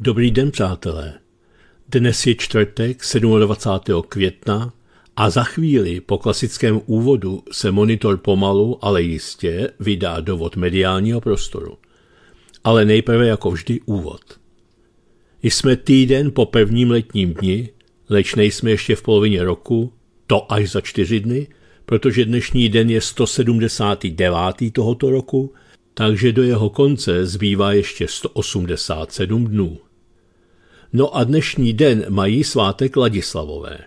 Dobrý den, přátelé. Dnes je čtvrtek 27. května a za chvíli po klasickém úvodu se monitor pomalu, ale jistě vydá dovod mediálního prostoru. Ale nejprve jako vždy úvod. Jsme týden po prvním letním dni, leč nejsme ještě v polovině roku, to až za čtyři dny, protože dnešní den je 179. tohoto roku, takže do jeho konce zbývá ještě 187 dnů. No a dnešní den mají svátek Ladislavové.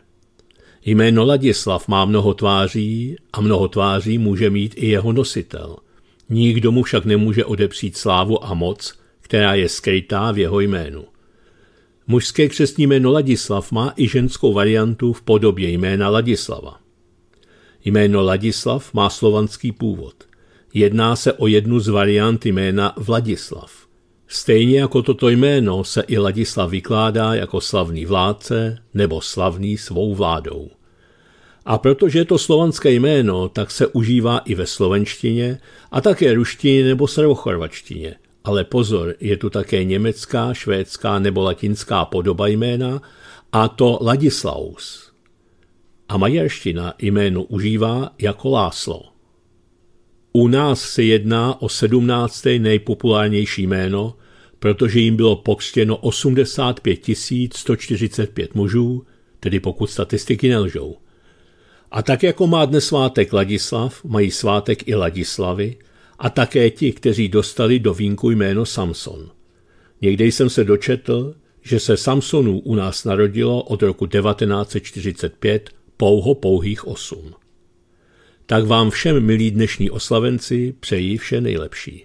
Jméno Ladislav má mnoho tváří a mnoho tváří může mít i jeho nositel. Nikdo mu však nemůže odepřít slávu a moc, která je skrytá v jeho jménu. Mužské křesní jméno Ladislav má i ženskou variantu v podobě jména Ladislava. Jméno Ladislav má slovanský původ. Jedná se o jednu z variant jména Vladislav. Stejně jako toto jméno se i Ladislav vykládá jako slavný vládce nebo slavný svou vládou. A protože je to slovanské jméno, tak se užívá i ve slovenštině a také ruštině nebo srbochorvačtině. Ale pozor, je tu také německá, švédská nebo latinská podoba jména a to Ladislaus. A maďarština jméno užívá jako Láslo. U nás se jedná o sedmnácté nejpopulárnější jméno, protože jim bylo pokřtěno 85 145 mužů, tedy pokud statistiky nelžou. A tak jako má dnes svátek Ladislav, mají svátek i Ladislavy a také ti, kteří dostali do vínku jméno Samson. Někde jsem se dočetl, že se Samsonů u nás narodilo od roku 1945 pouho pouhých osm. Tak vám všem, milí dnešní oslavenci, přeji vše nejlepší.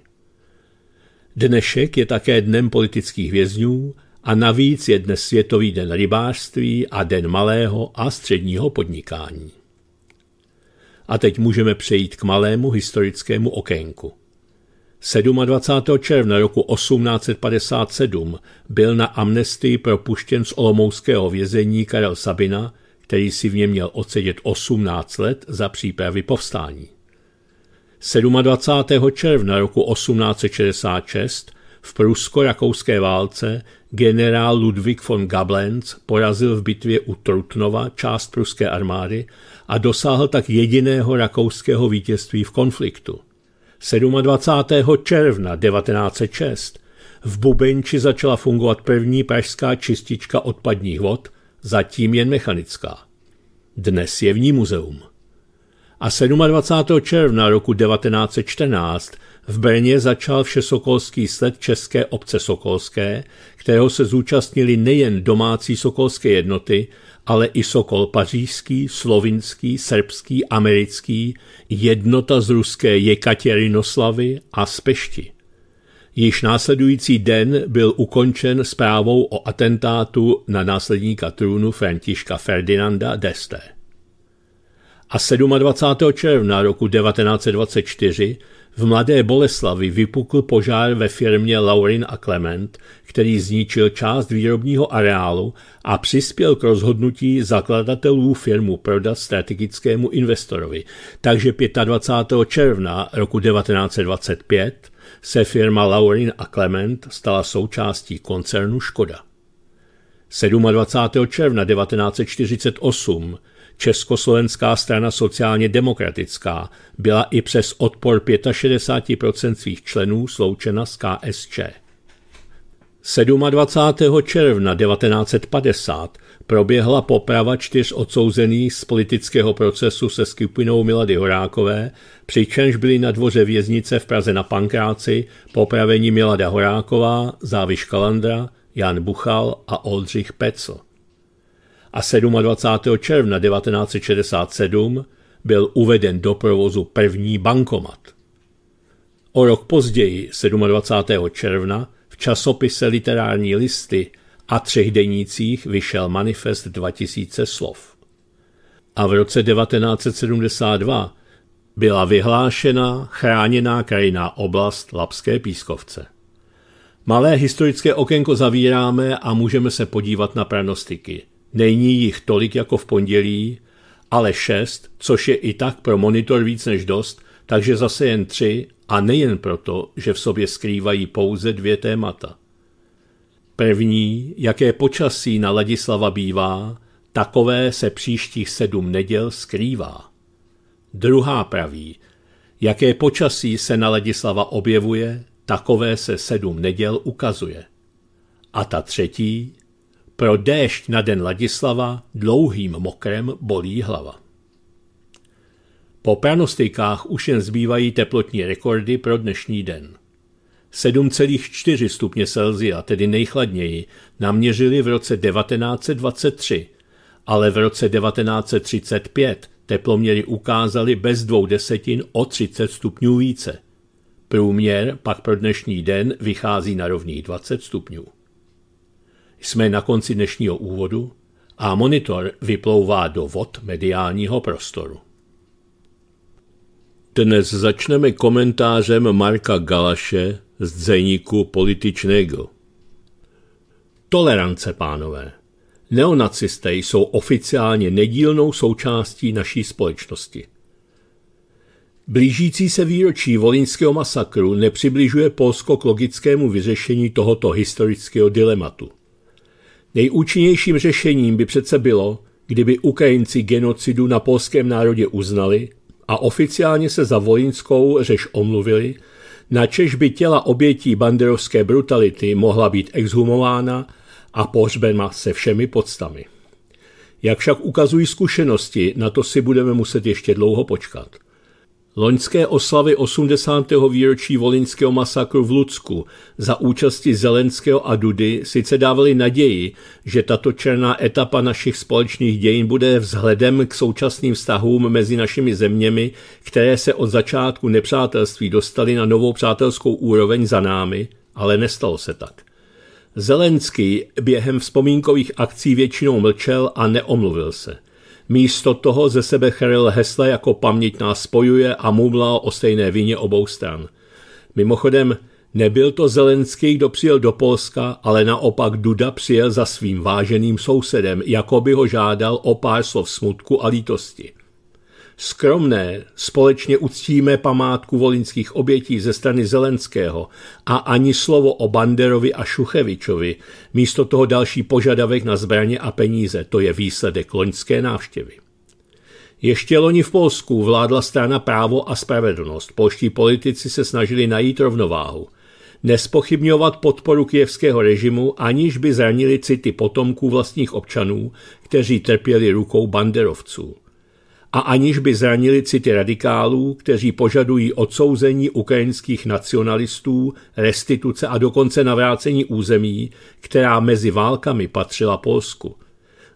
Dnešek je také dnem politických vězňů a navíc je dnes Světový den rybářství a den malého a středního podnikání. A teď můžeme přejít k malému historickému okénku. 27. června roku 1857 byl na amnestii propuštěn z Olomouckého vězení Karel Sabina, který si v něm měl odsedět 18 let za přípravy povstání. 27. června roku 1866 v prusko-rakouské válce generál Ludwig von Gablenz porazil v bitvě u Trutnova část pruské armády a dosáhl tak jediného rakouského vítězství v konfliktu. 27. června 1906 v Bubenči začala fungovat první pražská čistička odpadních vod, zatím jen mechanická. Dnes je v ní muzeum a 27. června roku 1914 v Brně začal všesokolský sled České obce Sokolské, kterého se zúčastnili nejen domácí sokolské jednoty, ale i Sokol pařížský, slovinský, srbský, americký, jednota z ruské Jekatěrinoslavy a z Pešti. Již následující den byl ukončen zprávou o atentátu na následníka trůnu Františka Ferdinanda Dester a 27. června roku 1924 v Mladé Boleslavi vypukl požár ve firmě Laurin a Clement, který zničil část výrobního areálu a přispěl k rozhodnutí zakladatelů firmu prodat strategickému investorovi. Takže 25. června roku 1925 se firma Laurin a Clement stala součástí koncernu Škoda. 27. června 1948 Československá strana sociálně demokratická byla i přes odpor 65% svých členů sloučena s KSČ. 27. června 1950 proběhla poprava čtyř odsouzených z politického procesu se skupinou Milady Horákové, přičemž byli na dvoře věznice v Praze na Pankráci popraveni Milada Horáková, Záviš Kalandra, Jan Buchal a Oldřich Pecl a 27. června 1967 byl uveden do provozu první bankomat. O rok později, 27. června, v časopise Literární listy a třech denících vyšel manifest 2000 slov. A v roce 1972 byla vyhlášena chráněná krajiná oblast Lapské pískovce. Malé historické okénko zavíráme a můžeme se podívat na pranostiky – Není jich tolik jako v pondělí, ale šest, což je i tak pro monitor víc než dost, takže zase jen tři a nejen proto, že v sobě skrývají pouze dvě témata. První, jaké počasí na Ladislava bývá, takové se příštích sedm neděl skrývá. Druhá praví, jaké počasí se na Ladislava objevuje, takové se sedm neděl ukazuje. A ta třetí, pro déšť na den Ladislava dlouhým mokrem bolí hlava. Po pranostejkách už jen zbývají teplotní rekordy pro dnešní den. 7,4 stupně Celsia, tedy nejchladněji, naměřili v roce 1923, ale v roce 1935 teploměry ukázaly bez dvou desetin o 30 stupňů více. Průměr pak pro dnešní den vychází na rovných 20 stupňů. Jsme na konci dnešního úvodu a monitor vyplouvá do vod mediálního prostoru. Dnes začneme komentářem Marka Galaše z dzejníku Političnego. Tolerance, pánové. Neonacisté jsou oficiálně nedílnou součástí naší společnosti. Blížící se výročí volinského masakru nepřibližuje Polsko k logickému vyřešení tohoto historického dilematu – Nejúčinnějším řešením by přece bylo, kdyby Ukrajinci genocidu na polském národě uznali a oficiálně se za volinskou řeš omluvili, načež by těla obětí banderovské brutality mohla být exhumována a pohřbena se všemi podstami. Jak však ukazují zkušenosti, na to si budeme muset ještě dlouho počkat. Loňské oslavy 80. výročí volinského masakru v Lucku za účasti Zelenského a Dudy sice dávaly naději, že tato černá etapa našich společných dějin bude vzhledem k současným vztahům mezi našimi zeměmi, které se od začátku nepřátelství dostaly na novou přátelskou úroveň za námi, ale nestalo se tak. Zelenský během vzpomínkových akcí většinou mlčel a neomluvil se. Místo toho ze sebe chrlil hesla jako paměť nás spojuje a mumlal o stejné vině obou stran. Mimochodem, nebyl to Zelenský, kdo přijel do Polska, ale naopak Duda přijel za svým váženým sousedem, jako by ho žádal o pár slov smutku a lítosti – skromné, společně uctíme památku volinských obětí ze strany Zelenského a ani slovo o Banderovi a Šuchevičovi, místo toho další požadavek na zbraně a peníze, to je výsledek loňské návštěvy. Ještě loni v Polsku vládla strana právo a spravedlnost. Polští politici se snažili najít rovnováhu. Nespochybňovat podporu kijevského režimu, aniž by zranili city potomků vlastních občanů, kteří trpěli rukou banderovců a aniž by zranili city radikálů, kteří požadují odsouzení ukrajinských nacionalistů, restituce a dokonce navrácení území, která mezi válkami patřila Polsku.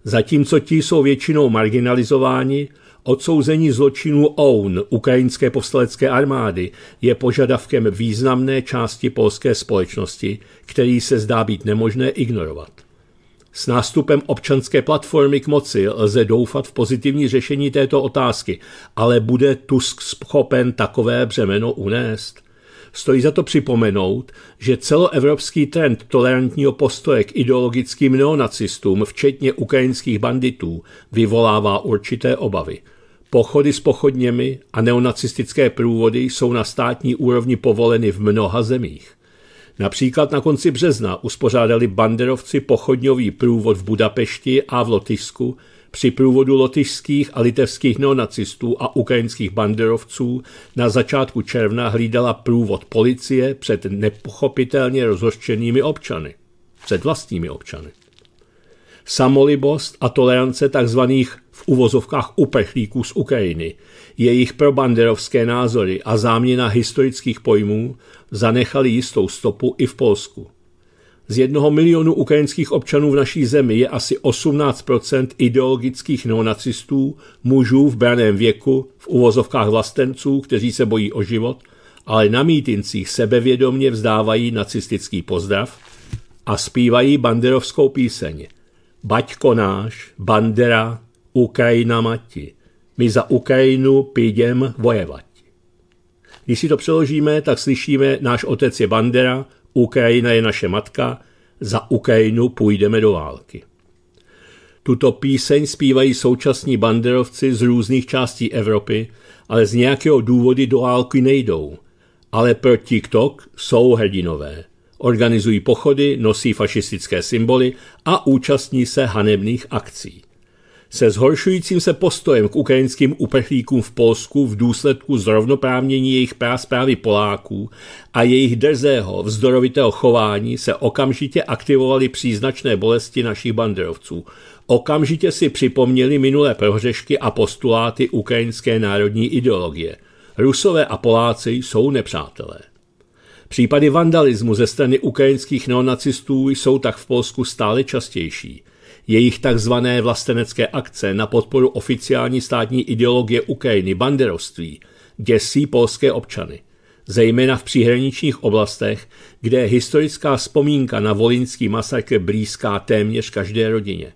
Zatímco ti jsou většinou marginalizováni, odsouzení zločinů OUN, ukrajinské povstalecké armády, je požadavkem významné části polské společnosti, který se zdá být nemožné ignorovat. S nástupem občanské platformy k moci lze doufat v pozitivní řešení této otázky, ale bude Tusk schopen takové břemeno unést? Stojí za to připomenout, že celoevropský trend tolerantního postoje k ideologickým neonacistům, včetně ukrajinských banditů, vyvolává určité obavy. Pochody s pochodněmi a neonacistické průvody jsou na státní úrovni povoleny v mnoha zemích. Například na konci března uspořádali banderovci pochodňový průvod v Budapešti a v Lotyšsku, při průvodu lotyšských a litevských neonacistů a ukrajinských banderovců na začátku června hlídala průvod policie před nepochopitelně rozhořčenými občany. Před vlastními občany. Samolibost a tolerance tzv uvozovkách uprchlíků z Ukrajiny, jejich probanderovské názory a záměna historických pojmů zanechali jistou stopu i v Polsku. Z jednoho milionu ukrajinských občanů v naší zemi je asi 18% ideologických neonacistů, mužů v braném věku, v uvozovkách vlastenců, kteří se bojí o život, ale na mítincích sebevědomně vzdávají nacistický pozdrav a zpívají banderovskou píseň. Baťko náš, bandera, mati, My za Ukrajinu pídem vojevati. Když si to přeložíme, tak slyšíme, náš otec je bandera, Ukrajina je naše matka, za Ukrajinu půjdeme do války. Tuto píseň zpívají současní banderovci z různých částí Evropy, ale z nějakého důvodu do války nejdou. Ale pro TikTok jsou hrdinové. Organizují pochody, nosí fašistické symboly a účastní se hanebných akcí se zhoršujícím se postojem k ukrajinským uprchlíkům v Polsku v důsledku zrovnoprávnění jejich práv právy Poláků a jejich drzého, vzdorovitého chování se okamžitě aktivovaly příznačné bolesti našich banderovců. Okamžitě si připomněli minulé prohřešky a postuláty ukrajinské národní ideologie. Rusové a Poláci jsou nepřátelé. Případy vandalismu ze strany ukrajinských neonacistů jsou tak v Polsku stále častější. Jejich takzvané vlastenecké akce na podporu oficiální státní ideologie Ukrajiny banderovství děsí polské občany, zejména v příhraničních oblastech, kde je historická vzpomínka na volinský masakr blízká téměř každé rodině.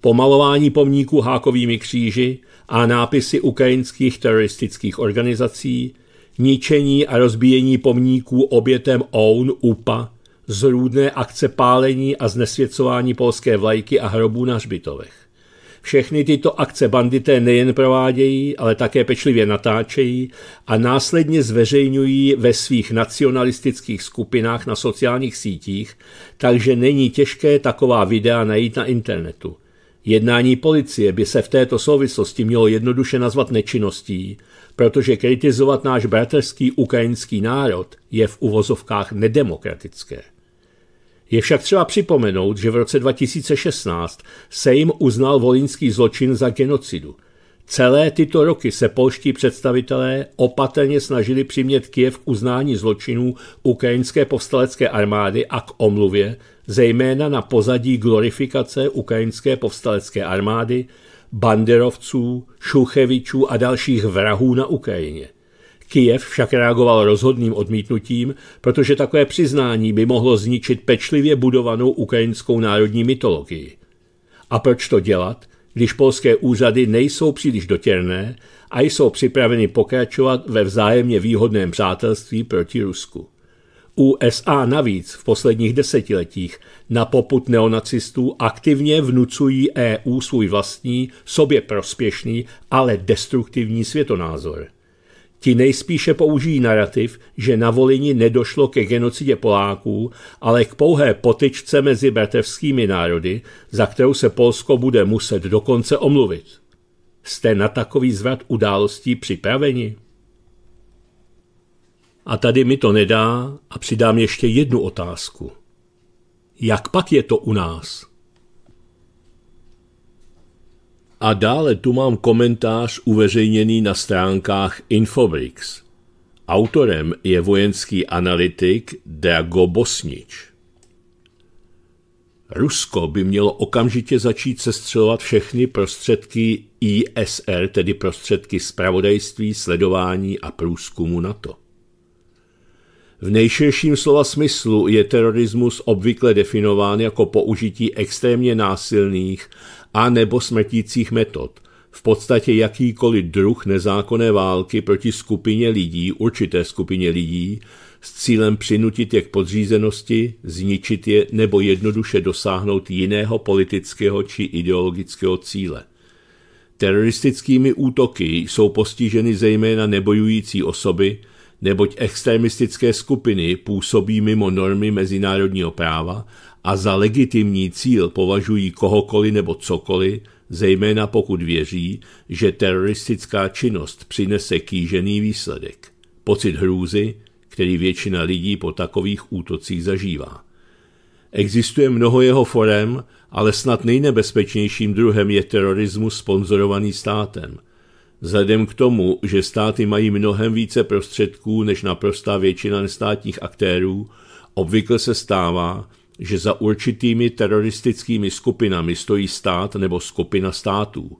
Pomalování pomníků hákovými kříži a nápisy ukrajinských teroristických organizací, ničení a rozbíjení pomníků obětem OUN, UPA, zrůdné akce pálení a znesvěcování polské vlajky a hrobů na hřbitovech. Všechny tyto akce bandité nejen provádějí, ale také pečlivě natáčejí a následně zveřejňují ve svých nacionalistických skupinách na sociálních sítích, takže není těžké taková videa najít na internetu. Jednání policie by se v této souvislosti mělo jednoduše nazvat nečinností, protože kritizovat náš bratrský ukrajinský národ je v uvozovkách nedemokratické. Je však třeba připomenout, že v roce 2016 jim uznal volinský zločin za genocidu. Celé tyto roky se polští představitelé opatrně snažili přimět Kiev k uznání zločinů ukrajinské povstalecké armády a k omluvě, zejména na pozadí glorifikace ukrajinské povstalecké armády, banderovců, šuchevičů a dalších vrahů na Ukrajině – Kijev však reagoval rozhodným odmítnutím, protože takové přiznání by mohlo zničit pečlivě budovanou ukrajinskou národní mytologii. A proč to dělat, když polské úřady nejsou příliš dotěrné a jsou připraveny pokračovat ve vzájemně výhodném přátelství proti Rusku? USA navíc v posledních desetiletích na poput neonacistů aktivně vnucují EU svůj vlastní, sobě prospěšný, ale destruktivní světonázor. Ti nejspíše použijí narrativ, že na Volini nedošlo ke genocidě Poláků, ale k pouhé potyčce mezi bratevskými národy, za kterou se Polsko bude muset dokonce omluvit. Jste na takový zvrat událostí připraveni? A tady mi to nedá a přidám ještě jednu otázku. Jak pak je to u nás? A dále tu mám komentář uveřejněný na stránkách Infobrix. Autorem je vojenský analytik Drago Bosnič. Rusko by mělo okamžitě začít sestřelovat všechny prostředky ISR, tedy prostředky zpravodajství, sledování a průzkumu NATO. V nejširším slova smyslu je terorismus obvykle definován jako použití extrémně násilných a nebo smrtících metod. V podstatě jakýkoliv druh nezákonné války proti skupině lidí, určité skupině lidí, s cílem přinutit je k podřízenosti, zničit je nebo jednoduše dosáhnout jiného politického či ideologického cíle. Teroristickými útoky jsou postiženy zejména nebojující osoby, neboť extremistické skupiny působí mimo normy mezinárodního práva a za legitimní cíl považují kohokoliv nebo cokoliv, zejména pokud věří, že teroristická činnost přinese kýžený výsledek. Pocit hrůzy, který většina lidí po takových útocích zažívá. Existuje mnoho jeho forem, ale snad nejnebezpečnějším druhem je terorismus sponzorovaný státem. Vzhledem k tomu, že státy mají mnohem více prostředků než naprostá většina nestátních aktérů, obvykle se stává, že za určitými teroristickými skupinami stojí stát nebo skupina států.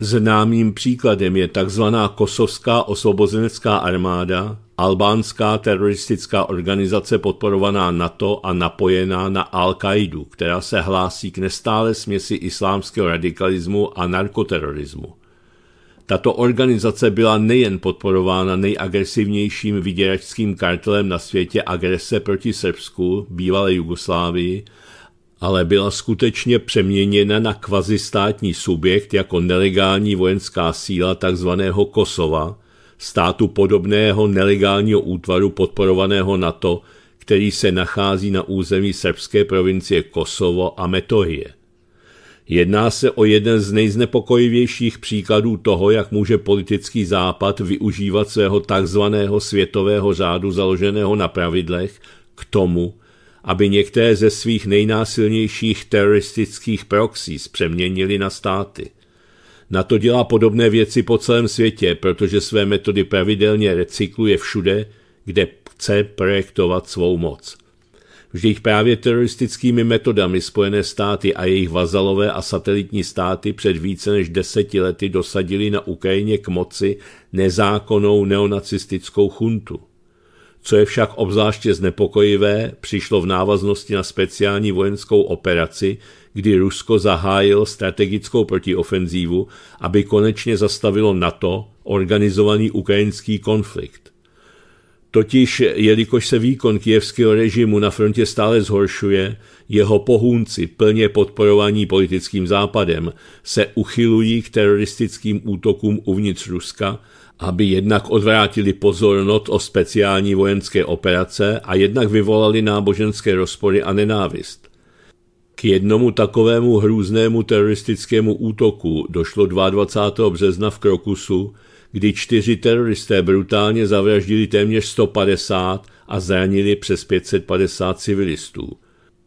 Známým příkladem je tzv. kosovská osvobozenecká armáda, albánská teroristická organizace podporovaná NATO a napojená na Al-Qaidu, která se hlásí k nestále směsi islámského radikalismu a narkoterorismu. Tato organizace byla nejen podporována nejagresivnějším vyděračským kartelem na světě agrese proti Srbsku, bývalé Jugoslávii, ale byla skutečně přeměněna na kvazistátní subjekt jako nelegální vojenská síla tzv. Kosova, státu podobného nelegálního útvaru podporovaného NATO, který se nachází na území srbské provincie Kosovo a Metohie. Jedná se o jeden z nejznepokojivějších příkladů toho, jak může politický západ využívat svého takzvaného světového řádu založeného na pravidlech k tomu, aby některé ze svých nejnásilnějších teroristických proxys přeměnili na státy. Na to dělá podobné věci po celém světě, protože své metody pravidelně recykluje všude, kde chce projektovat svou moc že jich právě teroristickými metodami Spojené státy a jejich vazalové a satelitní státy před více než deseti lety dosadili na Ukrajině k moci nezákonnou neonacistickou chuntu. Co je však obzvláště znepokojivé, přišlo v návaznosti na speciální vojenskou operaci, kdy Rusko zahájil strategickou protiofenzívu, aby konečně zastavilo NATO organizovaný ukrajinský konflikt. Totiž, jelikož se výkon kijevského režimu na frontě stále zhoršuje, jeho pohůnci, plně podporovaní politickým západem, se uchylují k teroristickým útokům uvnitř Ruska, aby jednak odvrátili pozornost o speciální vojenské operace a jednak vyvolali náboženské rozpory a nenávist. K jednomu takovému hrůznému teroristickému útoku došlo 22. března v Krokusu, kdy čtyři teroristé brutálně zavraždili téměř 150 a zranili přes 550 civilistů.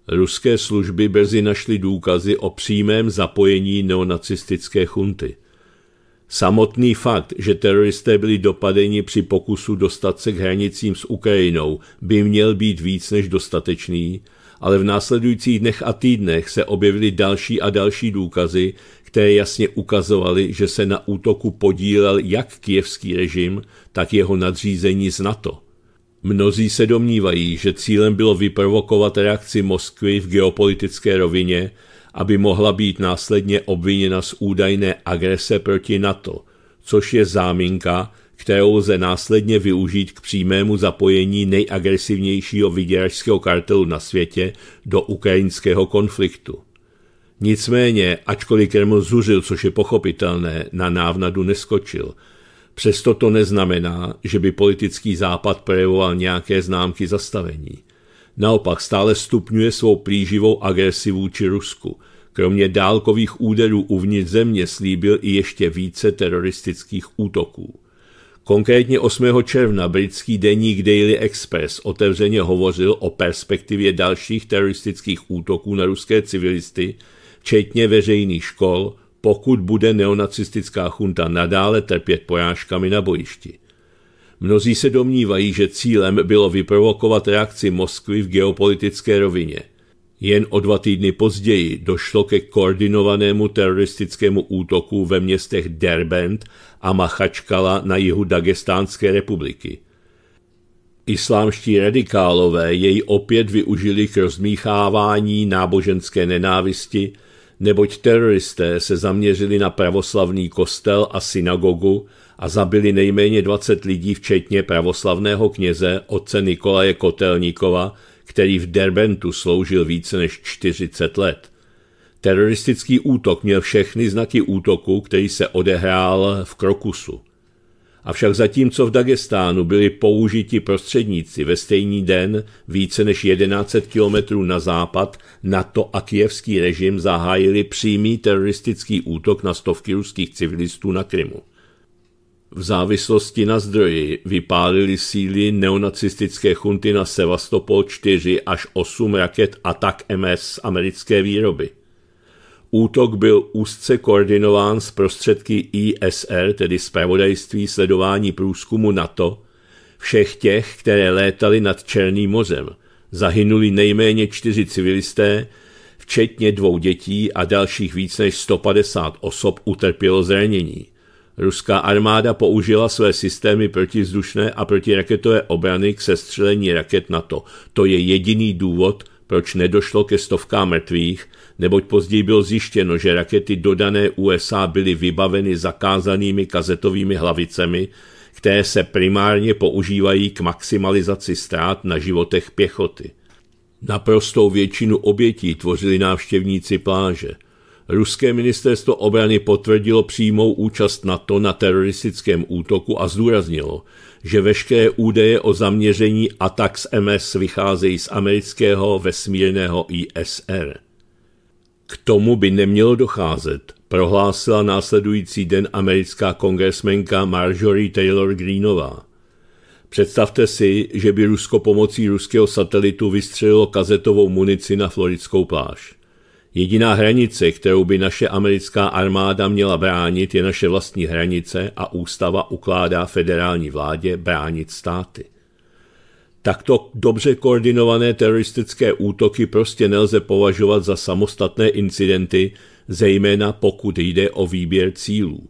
Ruské služby brzy našly důkazy o přímém zapojení neonacistické chunty. Samotný fakt, že teroristé byli dopadeni při pokusu dostat se k hranicím s Ukrajinou, by měl být víc než dostatečný, ale v následujících dnech a týdnech se objevily další a další důkazy, které jasně ukazovaly, že se na útoku podílel jak kijevský režim, tak jeho nadřízení z NATO. Mnozí se domnívají, že cílem bylo vyprovokovat reakci Moskvy v geopolitické rovině, aby mohla být následně obviněna z údajné agrese proti NATO, což je záminka, kterou lze následně využít k přímému zapojení nejagresivnějšího vyděračského kartelu na světě do ukrajinského konfliktu. Nicméně, ačkoliv Kreml zuřil, což je pochopitelné, na návnadu neskočil. Přesto to neznamená, že by politický západ projevoval nějaké známky zastavení. Naopak stále stupňuje svou plíživou agresi vůči Rusku. Kromě dálkových úderů uvnitř země slíbil i ještě více teroristických útoků. Konkrétně 8. června britský deník Daily Express otevřeně hovořil o perspektivě dalších teroristických útoků na ruské civilisty – včetně veřejných škol, pokud bude neonacistická chunta nadále trpět porážkami na bojišti. Mnozí se domnívají, že cílem bylo vyprovokovat reakci Moskvy v geopolitické rovině. Jen o dva týdny později došlo ke koordinovanému teroristickému útoku ve městech Derbent a Machačkala na jihu Dagestánské republiky. Islámští radikálové jej opět využili k rozmíchávání náboženské nenávisti – neboť teroristé se zaměřili na pravoslavný kostel a synagogu a zabili nejméně 20 lidí, včetně pravoslavného kněze otce Nikolaje Kotelníkova, který v Derbentu sloužil více než 40 let. Teroristický útok měl všechny znaky útoku, který se odehrál v Krokusu. Avšak zatímco v Dagestánu byli použiti prostředníci ve stejný den více než 11 kilometrů na západ, NATO a kijevský režim zahájili přímý teroristický útok na stovky ruských civilistů na Krymu. V závislosti na zdroji vypálili síly neonacistické chunty na Sevastopol 4 až 8 raket Atak MS americké výroby – Útok byl úzce koordinován s prostředky ISR, tedy zpravodajství sledování průzkumu NATO, všech těch, které létali nad Černým mozem, Zahynuli nejméně čtyři civilisté, včetně dvou dětí a dalších víc než 150 osob utrpělo zranění. Ruská armáda použila své systémy protizdušné a protiraketové obrany k sestřelení raket NATO. To je jediný důvod, proč nedošlo ke stovkám mrtvých, neboť později bylo zjištěno, že rakety dodané USA byly vybaveny zakázanými kazetovými hlavicemi, které se primárně používají k maximalizaci ztrát na životech pěchoty. Naprostou většinu obětí tvořili návštěvníci pláže. Ruské ministerstvo obrany potvrdilo přímou účast NATO na teroristickém útoku a zdůraznilo, že veškeré údaje o zaměření ATAX MS vycházejí z amerického vesmírného ISR. K tomu by nemělo docházet, prohlásila následující den americká kongresmenka Marjorie Taylor Greenová. Představte si, že by Rusko pomocí ruského satelitu vystřelilo kazetovou munici na floridskou pláž. Jediná hranice, kterou by naše americká armáda měla bránit, je naše vlastní hranice a ústava ukládá federální vládě bránit státy. Takto dobře koordinované teroristické útoky prostě nelze považovat za samostatné incidenty, zejména pokud jde o výběr cílů.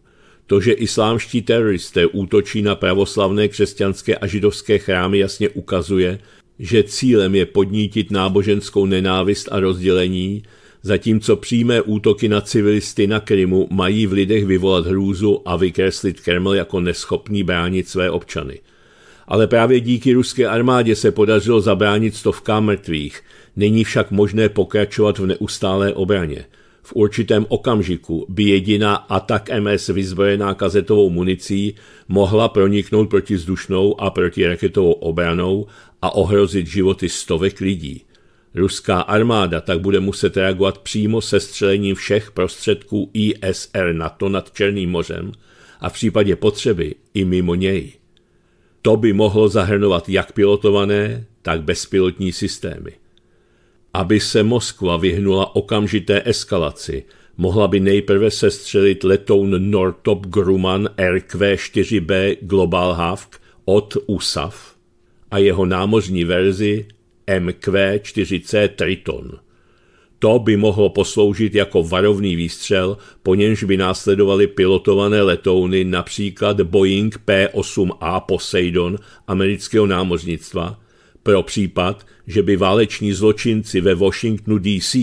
To, že islámští teroristé útočí na pravoslavné křesťanské a židovské chrámy, jasně ukazuje, že cílem je podnítit náboženskou nenávist a rozdělení, zatímco přímé útoky na civilisty na Krymu mají v lidech vyvolat hrůzu a vykreslit Kreml jako neschopný bránit své občany – ale právě díky ruské armádě se podařilo zabránit stovkám mrtvých. Není však možné pokračovat v neustálé obraně. V určitém okamžiku by jediná atak MS vyzbrojená kazetovou municí mohla proniknout proti vzdušnou a proti raketovou obranou a ohrozit životy stovek lidí. Ruská armáda tak bude muset reagovat přímo se střelením všech prostředků ISR NATO nad Černým mořem a v případě potřeby i mimo něj. To by mohlo zahrnovat jak pilotované, tak bezpilotní systémy. Aby se Moskva vyhnula okamžité eskalaci, mohla by nejprve sestřelit letoun Nortop Grumman RQ-4B Global Havk od USAF a jeho námořní verzi MQ-4C Triton – to by mohlo posloužit jako varovný výstřel, po němž by následovaly pilotované letouny například Boeing P-8A Poseidon amerického námořnictva, pro případ, že by váleční zločinci ve Washingtonu DC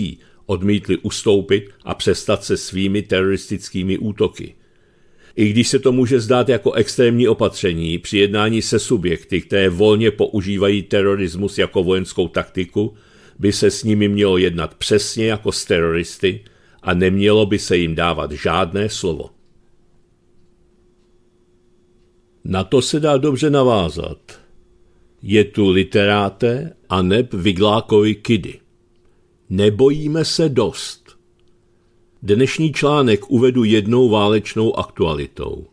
odmítli ustoupit a přestat se svými teroristickými útoky. I když se to může zdát jako extrémní opatření při jednání se subjekty, které volně používají terorismus jako vojenskou taktiku, by se s nimi mělo jednat přesně jako s teroristy a nemělo by se jim dávat žádné slovo. Na to se dá dobře navázat. Je tu literáte a neb vyglákovi Kidy. Nebojíme se dost. Dnešní článek uvedu jednou válečnou aktualitou.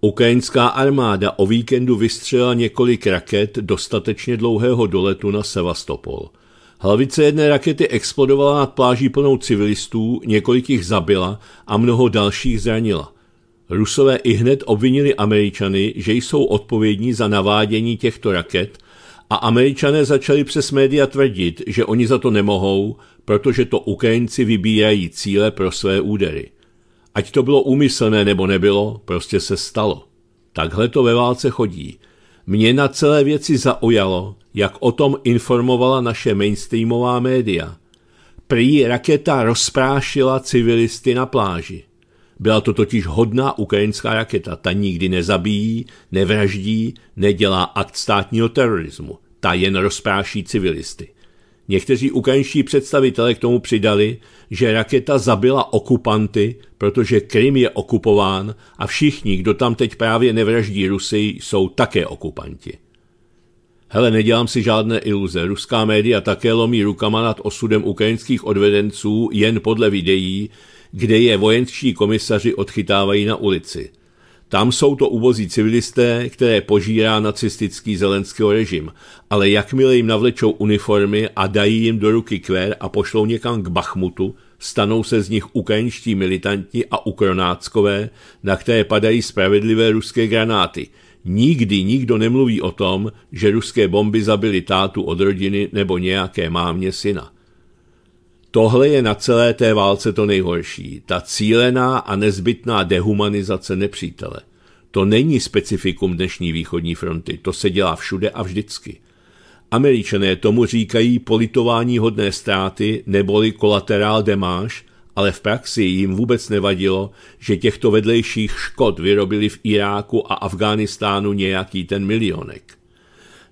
Ukrajinská armáda o víkendu vystřelila několik raket dostatečně dlouhého doletu na Sevastopol – Hlavice jedné rakety explodovala nad pláží plnou civilistů, několik jich zabila a mnoho dalších zranila. Rusové i hned obvinili Američany, že jsou odpovědní za navádění těchto raket a Američané začali přes média tvrdit, že oni za to nemohou, protože to Ukrajinci vybírají cíle pro své údery. Ať to bylo úmyslné nebo nebylo, prostě se stalo. Takhle to ve válce chodí. Mě na celé věci zaujalo, jak o tom informovala naše mainstreamová média. Prý raketa rozprášila civilisty na pláži. Byla to totiž hodná ukrajinská raketa. Ta nikdy nezabíjí, nevraždí, nedělá akt státního terorismu. Ta jen rozpráší civilisty. Někteří ukrajinští představitelé k tomu přidali, že raketa zabila okupanty, protože Krym je okupován a všichni, kdo tam teď právě nevraždí Rusy, jsou také okupanti. Hele, nedělám si žádné iluze. Ruská média také lomí rukama nad osudem ukrajinských odvedenců jen podle videí, kde je vojenskí komisaři odchytávají na ulici. Tam jsou to uvozí civilisté, které požírá nacistický zelenský režim, ale jakmile jim navlečou uniformy a dají jim do ruky kvér a pošlou někam k Bachmutu, stanou se z nich ukrajinští militanti a ukronáckové, na které padají spravedlivé ruské granáty – Nikdy nikdo nemluví o tom, že ruské bomby zabily tátu od rodiny nebo nějaké mámě syna. Tohle je na celé té válce to nejhorší, ta cílená a nezbytná dehumanizace nepřítele. To není specifikum dnešní východní fronty, to se dělá všude a vždycky. Američané tomu říkají politování hodné ztráty neboli kolaterál demáš ale v praxi jim vůbec nevadilo, že těchto vedlejších škod vyrobili v Iráku a Afghánistánu nějaký ten milionek.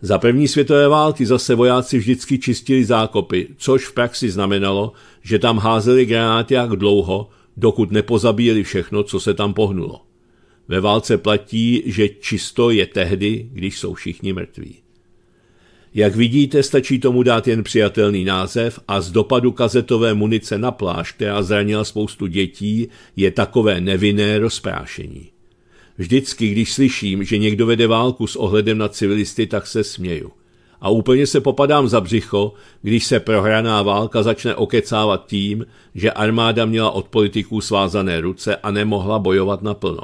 Za první světové války zase vojáci vždycky čistili zákopy, což v praxi znamenalo, že tam házeli granáty jak dlouho, dokud nepozabíjeli všechno, co se tam pohnulo. Ve válce platí, že čisto je tehdy, když jsou všichni mrtví. Jak vidíte, stačí tomu dát jen přijatelný název a z dopadu kazetové munice na pláž, která zranila spoustu dětí, je takové nevinné rozprášení. Vždycky, když slyším, že někdo vede válku s ohledem na civilisty, tak se směju. A úplně se popadám za břicho, když se prohraná válka začne okecávat tím, že armáda měla od politiků svázané ruce a nemohla bojovat naplno.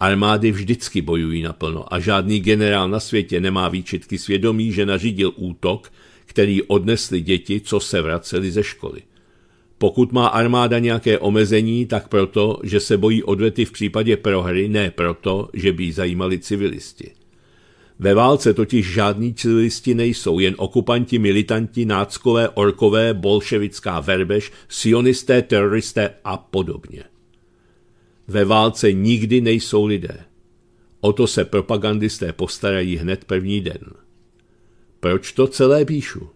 Armády vždycky bojují naplno a žádný generál na světě nemá výčitky svědomí, že nařídil útok, který odnesli děti, co se vraceli ze školy. Pokud má armáda nějaké omezení, tak proto, že se bojí odvety v případě prohry, ne proto, že by zajímali civilisti. Ve válce totiž žádní civilisti nejsou, jen okupanti, militanti, náckové, orkové, bolševická verbež, sionisté, teroristé a podobně. Ve válce nikdy nejsou lidé. O to se propagandisté postarají hned první den. Proč to celé píšu?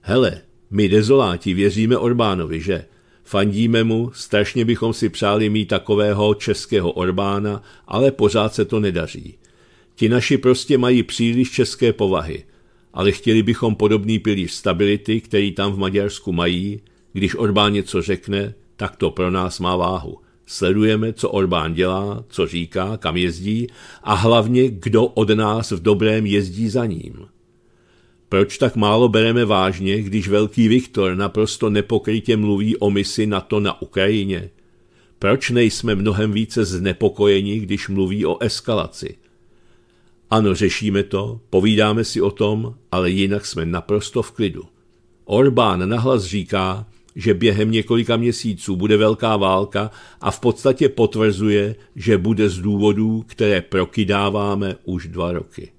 Hele, my dezoláti věříme Orbánovi, že? Fandíme mu, strašně bychom si přáli mít takového českého Orbána, ale pořád se to nedaří. Ti naši prostě mají příliš české povahy, ale chtěli bychom podobný pilíř stability, který tam v Maďarsku mají, když Orbán něco řekne, tak to pro nás má váhu. Sledujeme, co Orbán dělá, co říká, kam jezdí a hlavně, kdo od nás v dobrém jezdí za ním. Proč tak málo bereme vážně, když velký Viktor naprosto nepokrytě mluví o misi NATO na Ukrajině? Proč nejsme mnohem více znepokojeni, když mluví o eskalaci? Ano, řešíme to, povídáme si o tom, ale jinak jsme naprosto v klidu. Orbán nahlas říká, že během několika měsíců bude velká válka a v podstatě potvrzuje, že bude z důvodů, které prokydáváme už dva roky.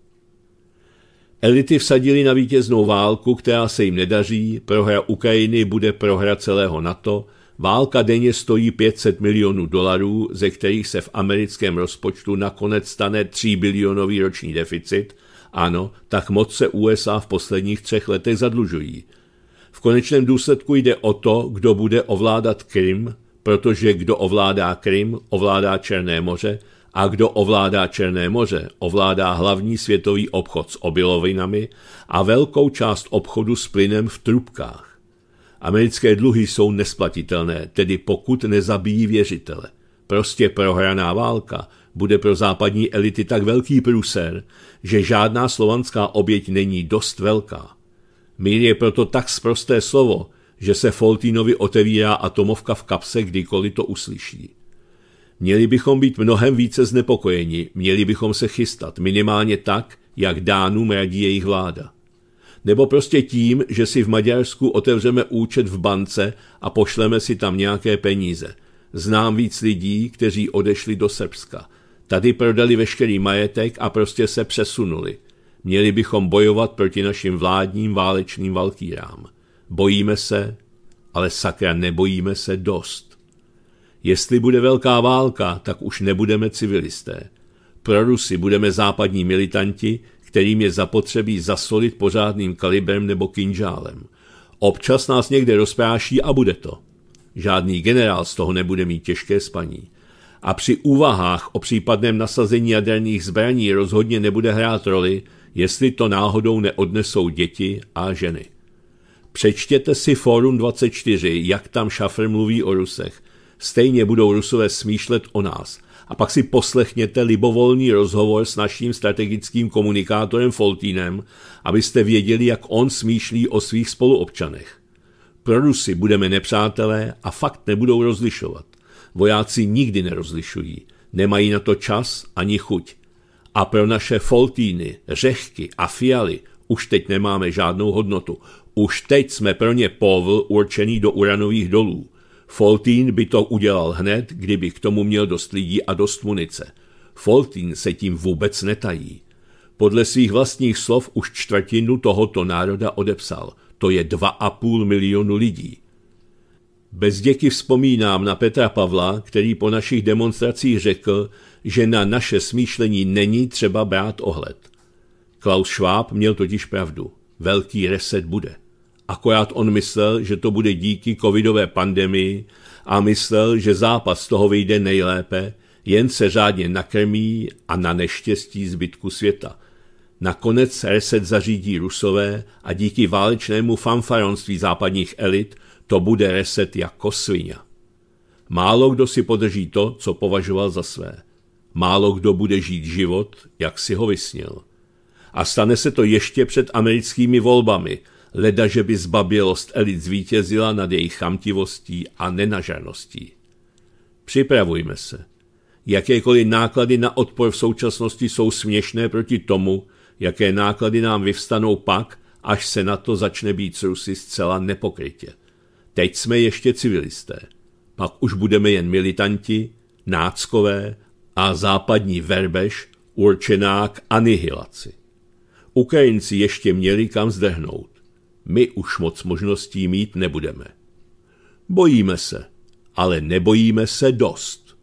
Elity vsadili na vítěznou válku, která se jim nedaří, prohra Ukrajiny bude prohra celého NATO, válka denně stojí 500 milionů dolarů, ze kterých se v americkém rozpočtu nakonec stane 3 bilionový roční deficit, ano, tak moc se USA v posledních třech letech zadlužují – konečném důsledku jde o to, kdo bude ovládat Krym, protože kdo ovládá Krym, ovládá Černé moře a kdo ovládá Černé moře, ovládá hlavní světový obchod s obilovinami a velkou část obchodu s plynem v trubkách. Americké dluhy jsou nesplatitelné, tedy pokud nezabijí věřitele. Prostě prohraná válka bude pro západní elity tak velký průser, že žádná slovanská oběť není dost velká. Mír je proto tak sprosté slovo, že se Foltínovi otevírá atomovka v kapse, kdykoliv to uslyší. Měli bychom být mnohem více znepokojeni, měli bychom se chystat, minimálně tak, jak Dánům radí jejich vláda. Nebo prostě tím, že si v Maďarsku otevřeme účet v bance a pošleme si tam nějaké peníze. Znám víc lidí, kteří odešli do Srbska. Tady prodali veškerý majetek a prostě se přesunuli. Měli bychom bojovat proti našim vládním válečným valkýrám. Bojíme se, ale sakra nebojíme se dost. Jestli bude velká válka, tak už nebudeme civilisté. Pro Rusy budeme západní militanti, kterým je zapotřebí zasolit pořádným kalibrem nebo kinžálem. Občas nás někde rozpráší a bude to. Žádný generál z toho nebude mít těžké spaní. A při úvahách o případném nasazení jaderných zbraní rozhodně nebude hrát roli, jestli to náhodou neodnesou děti a ženy. Přečtěte si Forum 24, jak tam Šafr mluví o Rusech. Stejně budou Rusové smýšlet o nás. A pak si poslechněte libovolný rozhovor s naším strategickým komunikátorem Foltínem, abyste věděli, jak on smýšlí o svých spoluobčanech. Pro Rusy budeme nepřátelé a fakt nebudou rozlišovat. Vojáci nikdy nerozlišují. Nemají na to čas ani chuť. A pro naše foltíny, řehky a fialy už teď nemáme žádnou hodnotu. Už teď jsme pro ně povl určený do uranových dolů. Foltín by to udělal hned, kdyby k tomu měl dost lidí a dost munice. Foltín se tím vůbec netají. Podle svých vlastních slov už čtvrtinu tohoto národa odepsal. To je 2,5 milionu lidí. Bez děky vzpomínám na Petra Pavla, který po našich demonstracích řekl, že na naše smýšlení není třeba brát ohled. Klaus Schwab měl totiž pravdu. Velký reset bude. Akorát on myslel, že to bude díky covidové pandemii a myslel, že zápas z toho vyjde nejlépe, jen se řádně nakrmí a na neštěstí zbytku světa. Nakonec reset zařídí rusové a díky válečnému fanfaronství západních elit to bude reset jako svině. Málo kdo si podrží to, co považoval za své. Málo kdo bude žít život, jak si ho vysnil. A stane se to ještě před americkými volbami, leda, že by zbabělost elit zvítězila nad jejich chamtivostí a nenažarností. Připravujme se. Jakékoliv náklady na odpor v současnosti jsou směšné proti tomu, jaké náklady nám vyvstanou pak, až se na to začne být s Rusy zcela nepokrytě. Teď jsme ještě civilisté. Pak už budeme jen militanti, náckové a západní verbež určená k anihilaci. Ukrajinci ještě měli kam zdehnout. My už moc možností mít nebudeme. Bojíme se, ale nebojíme se dost.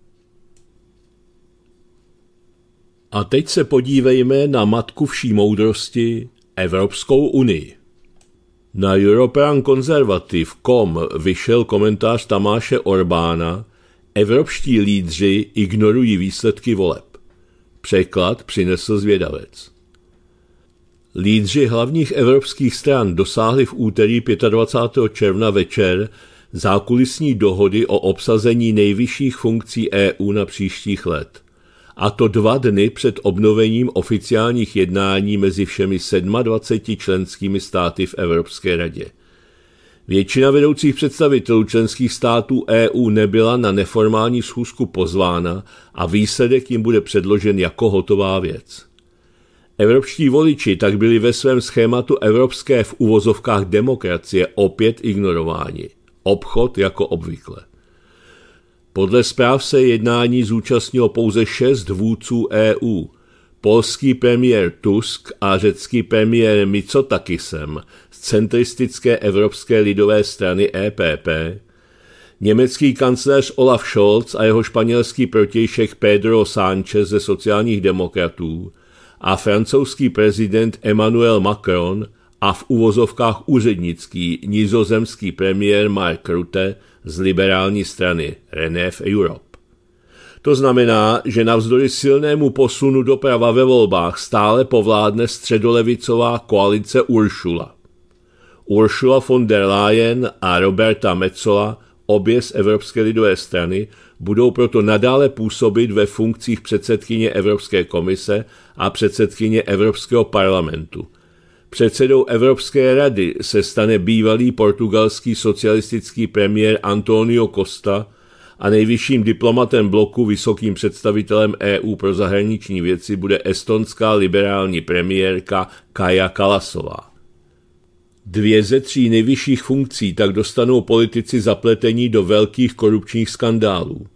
A teď se podívejme na matku vší moudrosti Evropskou unii. Na European Conservative.com vyšel komentář Tamáše Orbána Evropští lídři ignorují výsledky voleb. Překlad přinesl zvědavec. Lídři hlavních evropských stran dosáhli v úterý 25. června večer zákulisní dohody o obsazení nejvyšších funkcí EU na příštích let a to dva dny před obnovením oficiálních jednání mezi všemi 27 členskými státy v Evropské radě. Většina vedoucích představitelů členských států EU nebyla na neformální schůzku pozvána a výsledek jim bude předložen jako hotová věc. Evropští voliči tak byli ve svém schématu evropské v uvozovkách demokracie opět ignorováni. Obchod jako obvykle. Podle zpráv se jednání zúčastnilo pouze šest vůdců EU. Polský premiér Tusk a řecký premiér Mitsotakisem z centristické Evropské lidové strany EPP, německý kancléř Olaf Scholz a jeho španělský protějšek Pedro Sánchez ze sociálních demokratů a francouzský prezident Emmanuel Macron a v uvozovkách úřednický nizozemský premiér Mark Rutte z liberální strany Renew Europe. To znamená, že navzdory silnému posunu doprava ve volbách stále povládne středolevicová koalice Uršula. Uršula von der Leyen a Roberta Metzola, obě z Evropské lidové strany, budou proto nadále působit ve funkcích předsedkyně Evropské komise a předsedkyně Evropského parlamentu – Předsedou Evropské rady se stane bývalý portugalský socialistický premiér Antonio Costa a nejvyšším diplomatem bloku vysokým představitelem EU pro zahraniční věci bude estonská liberální premiérka Kaja Kalasová. Dvě ze tří nejvyšších funkcí tak dostanou politici zapletení do velkých korupčních skandálů.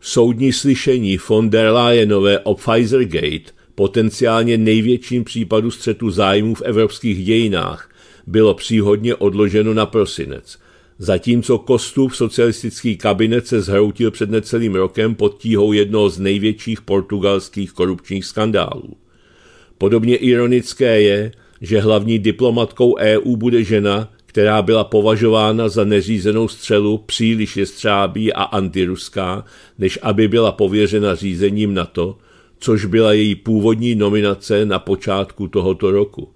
Soudní slyšení von der Leyenové o Pfizergate – potenciálně největším případu střetu zájmů v evropských dějinách, bylo příhodně odloženo na prosinec. Zatímco Kostův socialistický kabinet se zhroutil před necelým rokem pod tíhou jednoho z největších portugalských korupčních skandálů. Podobně ironické je, že hlavní diplomatkou EU bude žena, která byla považována za neřízenou střelu příliš jestřábí a antiruská, než aby byla pověřena řízením NATO, což byla její původní nominace na počátku tohoto roku.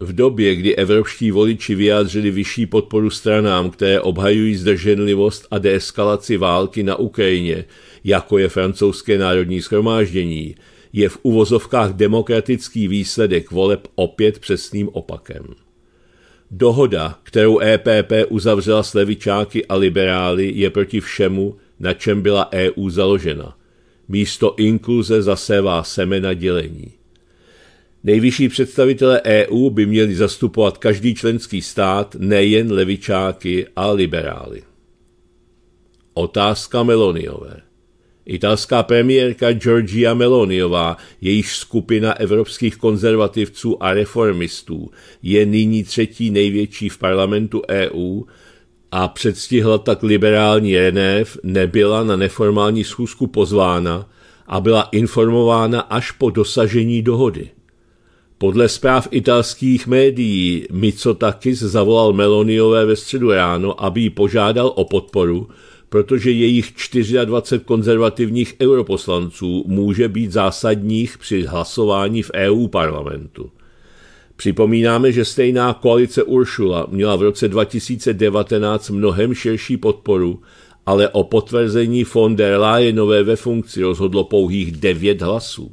V době, kdy evropští voliči vyjádřili vyšší podporu stranám, které obhajují zdrženlivost a deeskalaci války na Ukrajině, jako je francouzské národní schromáždění, je v uvozovkách demokratický výsledek voleb opět přesným opakem. Dohoda, kterou EPP uzavřela s levičáky a liberály, je proti všemu, na čem byla EU založena – místo inkluze zasevá semena dělení. Nejvyšší představitelé EU by měli zastupovat každý členský stát, nejen levičáky a liberály. Otázka Meloniové. Italská premiérka Giorgia Meloniová, jejíž skupina evropských konzervativců a reformistů je nyní třetí největší v parlamentu EU, a předstihla tak liberální Renév, nebyla na neformální schůzku pozvána a byla informována až po dosažení dohody. Podle zpráv italských médií Mitsotakis zavolal Meloniové ve středu ráno, aby ji požádal o podporu, protože jejich 24 konzervativních europoslanců může být zásadních při hlasování v EU parlamentu. Připomínáme, že stejná koalice Uršula měla v roce 2019 mnohem širší podporu, ale o potvrzení von der Leyenové ve funkci rozhodlo pouhých 9 hlasů.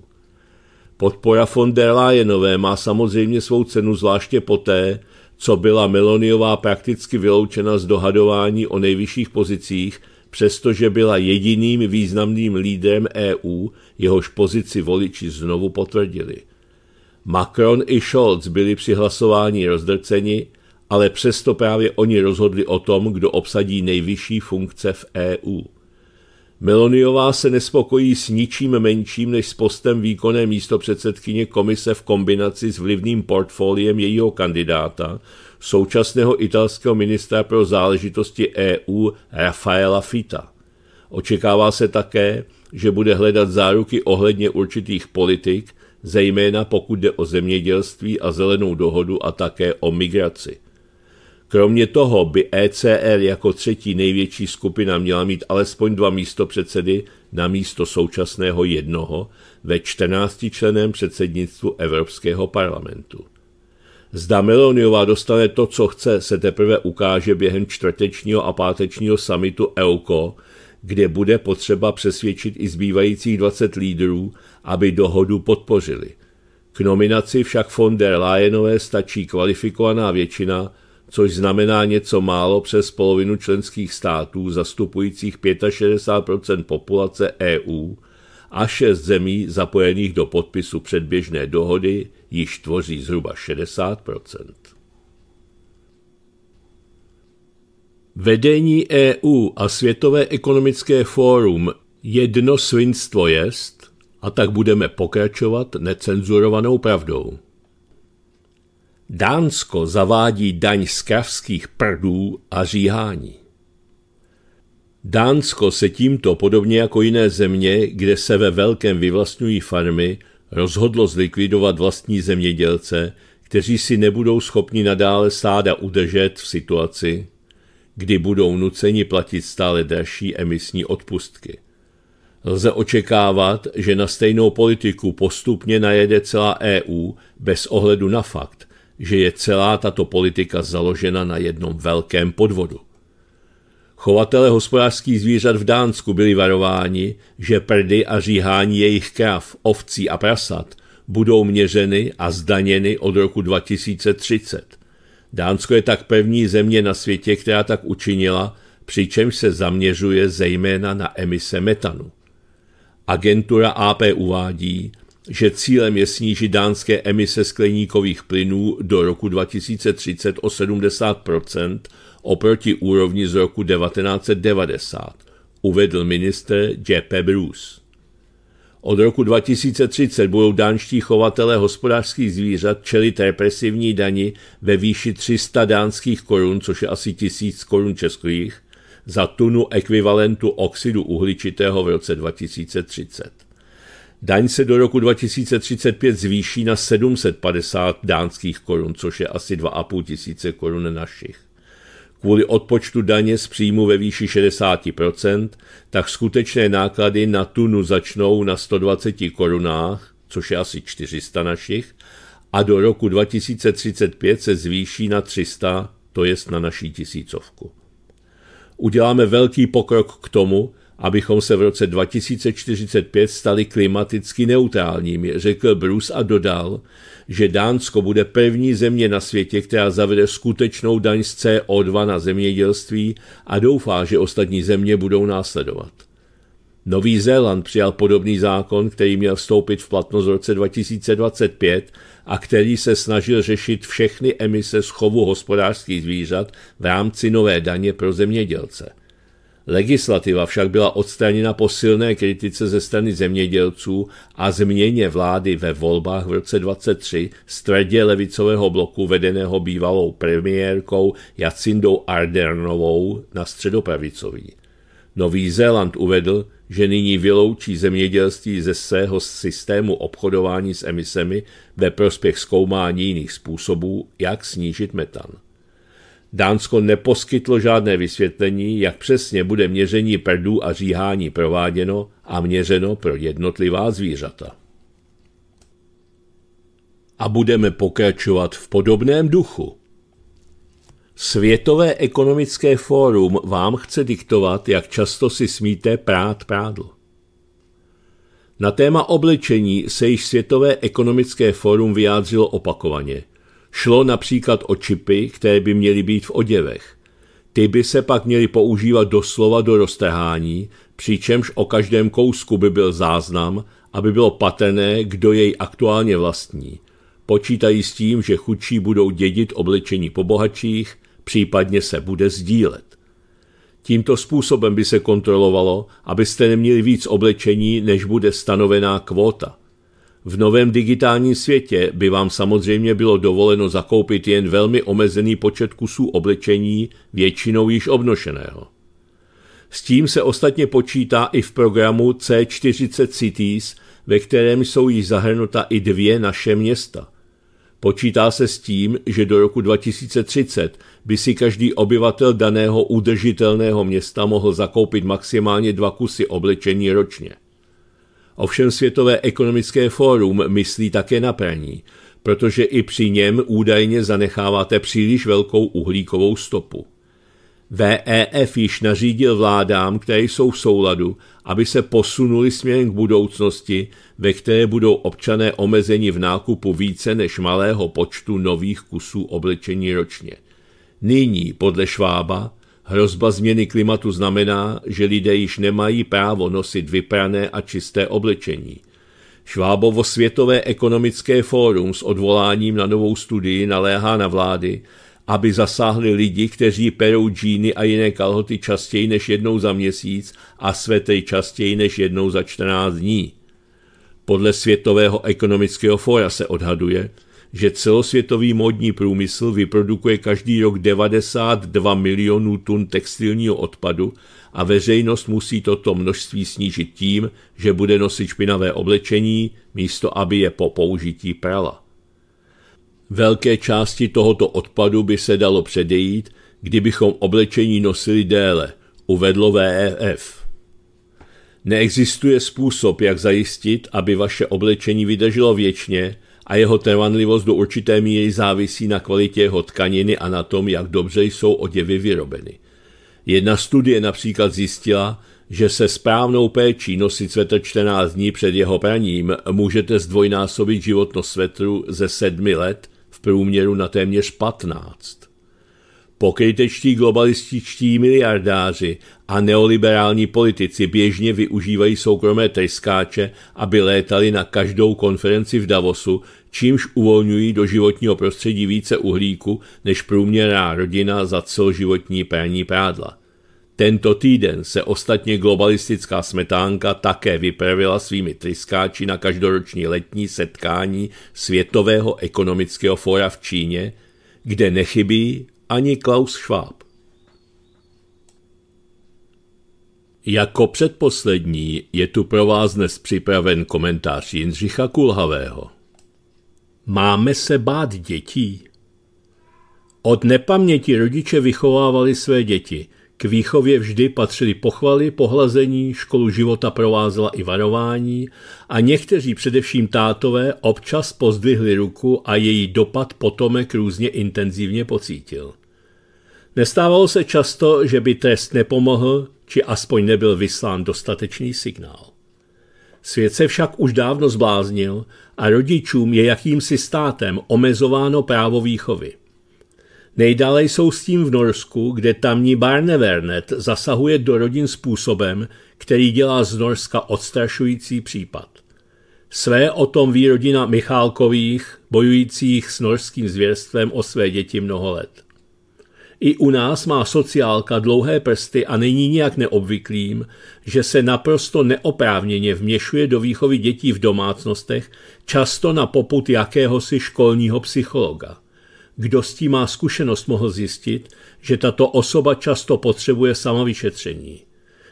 Podpora von der Leyenové má samozřejmě svou cenu zvláště poté, co byla Meloniová prakticky vyloučena z dohadování o nejvyšších pozicích, přestože byla jediným významným lídrem EU, jehož pozici voliči znovu potvrdili. Macron i Scholz byli při hlasování rozdrceni, ale přesto právě oni rozhodli o tom, kdo obsadí nejvyšší funkce v EU. Meloniová se nespokojí s ničím menším než s postem výkonné místo předsedkyně komise v kombinaci s vlivným portfoliem jejího kandidáta, současného italského ministra pro záležitosti EU Rafaela Fita. Očekává se také, že bude hledat záruky ohledně určitých politik, zejména pokud jde o zemědělství a zelenou dohodu a také o migraci. Kromě toho by ECR jako třetí největší skupina měla mít alespoň dva místo předsedy na místo současného jednoho ve 14 členem předsednictvu Evropského parlamentu. Zda Meloniová dostane to, co chce, se teprve ukáže během čtvrtečního a pátečního samitu EUCO, kde bude potřeba přesvědčit i zbývajících 20 lídrů aby dohodu podpořili. K nominaci však von der Leyenové stačí kvalifikovaná většina, což znamená něco málo přes polovinu členských států zastupujících 65 populace EU a šest zemí zapojených do podpisu předběžné dohody již tvoří zhruba 60 Vedení EU a Světové ekonomické fórum jedno svinstvo jest, a tak budeme pokračovat necenzurovanou pravdou. Dánsko zavádí daň z kravských prdů a říhání. Dánsko se tímto, podobně jako jiné země, kde se ve velkém vyvlastňují farmy, rozhodlo zlikvidovat vlastní zemědělce, kteří si nebudou schopni nadále stáda udržet v situaci, kdy budou nuceni platit stále dražší emisní odpustky. Lze očekávat, že na stejnou politiku postupně najede celá EU bez ohledu na fakt, že je celá tato politika založena na jednom velkém podvodu. Chovatele hospodářských zvířat v Dánsku byli varováni, že prdy a říhání jejich krav, ovcí a prasat budou měřeny a zdaněny od roku 2030. Dánsko je tak první země na světě, která tak učinila, přičemž se zaměřuje zejména na emise metanu. Agentura AP uvádí, že cílem je snížit dánské emise skleníkových plynů do roku 2030 o 70 oproti úrovni z roku 1990, uvedl minister J.P. Bruce. Od roku 2030 budou dánští chovatelé hospodářských zvířat čelit represivní dani ve výši 300 dánských korun, což je asi 1000 korun českých, za tunu ekvivalentu oxidu uhličitého v roce 2030. Daň se do roku 2035 zvýší na 750 dánských korun, což je asi 2,5 tisíce korun našich. Kvůli odpočtu daně z příjmu ve výši 60%, tak skutečné náklady na tunu začnou na 120 korunách, což je asi 400 našich, a do roku 2035 se zvýší na 300, to jest na naší tisícovku uděláme velký pokrok k tomu, abychom se v roce 2045 stali klimaticky neutrálními, řekl Bruce a dodal, že Dánsko bude první země na světě, která zavede skutečnou daň z CO2 na zemědělství a doufá, že ostatní země budou následovat. Nový Zéland přijal podobný zákon, který měl vstoupit v platnost v roce 2025 a který se snažil řešit všechny emise z chovu hospodářských zvířat v rámci nové daně pro zemědělce. Legislativa však byla odstraněna po silné kritice ze strany zemědělců a změně vlády ve volbách v roce 23 z tvrdě levicového bloku vedeného bývalou premiérkou Jacindou Ardernovou na středopravicový. Nový Zéland uvedl, že nyní vyloučí zemědělství ze svého systému obchodování s emisemi ve prospěch zkoumání jiných způsobů, jak snížit metan. Dánsko neposkytlo žádné vysvětlení, jak přesně bude měření prdů a říhání prováděno a měřeno pro jednotlivá zvířata. A budeme pokračovat v podobném duchu. Světové ekonomické fórum vám chce diktovat, jak často si smíte prát prádlo. Na téma oblečení se již Světové ekonomické fórum vyjádřilo opakovaně. Šlo například o čipy, které by měly být v oděvech. Ty by se pak měly používat doslova do roztrhání, přičemž o každém kousku by byl záznam, aby bylo patrné, kdo jej aktuálně vlastní. Počítají s tím, že chudší budou dědit oblečení po bohatších, případně se bude sdílet. Tímto způsobem by se kontrolovalo, abyste neměli víc oblečení, než bude stanovená kvóta. V novém digitálním světě by vám samozřejmě bylo dovoleno zakoupit jen velmi omezený počet kusů oblečení, většinou již obnošeného. S tím se ostatně počítá i v programu C40 Cities, ve kterém jsou již zahrnuta i dvě naše města – Počítá se s tím, že do roku 2030 by si každý obyvatel daného udržitelného města mohl zakoupit maximálně dva kusy oblečení ročně. Ovšem Světové ekonomické fórum myslí také na praní, protože i při něm údajně zanecháváte příliš velkou uhlíkovou stopu. VEF již nařídil vládám, které jsou v souladu, aby se posunuli směrem k budoucnosti, ve které budou občané omezeni v nákupu více než malého počtu nových kusů oblečení ročně. Nyní, podle Švába, hrozba změny klimatu znamená, že lidé již nemají právo nosit vyprané a čisté oblečení. Švábovo Světové ekonomické fórum s odvoláním na novou studii naléhá na vlády, aby zasáhli lidi, kteří perou džíny a jiné kalhoty častěji než jednou za měsíc a svetej častěji než jednou za 14 dní. Podle Světového ekonomického fóra se odhaduje, že celosvětový módní průmysl vyprodukuje každý rok 92 milionů tun textilního odpadu a veřejnost musí toto množství snížit tím, že bude nosit špinavé oblečení, místo aby je po použití prala. Velké části tohoto odpadu by se dalo předejít, kdybychom oblečení nosili déle, uvedlo VEF. Neexistuje způsob, jak zajistit, aby vaše oblečení vydrželo věčně a jeho trvanlivost do určité míry závisí na kvalitě jeho tkaniny a na tom, jak dobře jsou oděvy vyrobeny. Jedna studie například zjistila, že se správnou péčí nosit svetr 14 dní před jeho praním můžete zdvojnásobit životnost svetru ze 7 let v průměru na téměř 15. Pokrytečtí globalističtí miliardáři a neoliberální politici běžně využívají soukromé tryskáče, aby létali na každou konferenci v Davosu, čímž uvolňují do životního prostředí více uhlíku než průměrná rodina za celoživotní praní prádla. Tento týden se ostatně globalistická smetánka také vypravila svými tryskáči na každoroční letní setkání Světového ekonomického fóra v Číně, kde nechybí ani Klaus Schwab. Jako předposlední je tu pro vás dnes připraven komentář Jindřicha Kulhavého. Máme se bát dětí? Od nepaměti rodiče vychovávali své děti – k výchově vždy patřily pochvaly, pohlazení, školu života provázela i varování a někteří především tátové občas pozdvihli ruku a její dopad potomek různě intenzivně pocítil. Nestávalo se často, že by trest nepomohl, či aspoň nebyl vyslán dostatečný signál. Svět se však už dávno zbláznil a rodičům je jakýmsi státem omezováno právo výchovy. Nejdále jsou s tím v Norsku, kde tamní Barnevernet zasahuje do rodin způsobem, který dělá z Norska odstrašující případ. Své o tom ví rodina Michálkových, bojujících s norským zvěrstvem o své děti mnoho let. I u nás má sociálka dlouhé prsty a není nijak neobvyklým, že se naprosto neoprávněně vměšuje do výchovy dětí v domácnostech, často na poput jakéhosi školního psychologa. Kdo s tím má zkušenost, mohl zjistit, že tato osoba často potřebuje sama vyšetření.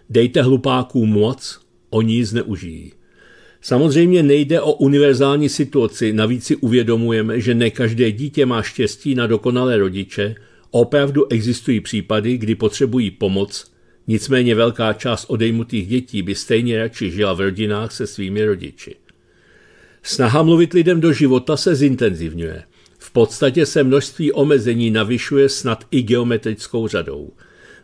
Dejte hlupákům moc, oni ji zneužijí. Samozřejmě nejde o univerzální situaci, navíc si uvědomujeme, že ne každé dítě má štěstí na dokonalé rodiče, opravdu existují případy, kdy potřebují pomoc, nicméně velká část odejmutých dětí by stejně radši žila v rodinách se svými rodiči. Snaha mluvit lidem do života se zintenzivňuje – podstatě se množství omezení navyšuje snad i geometrickou řadou.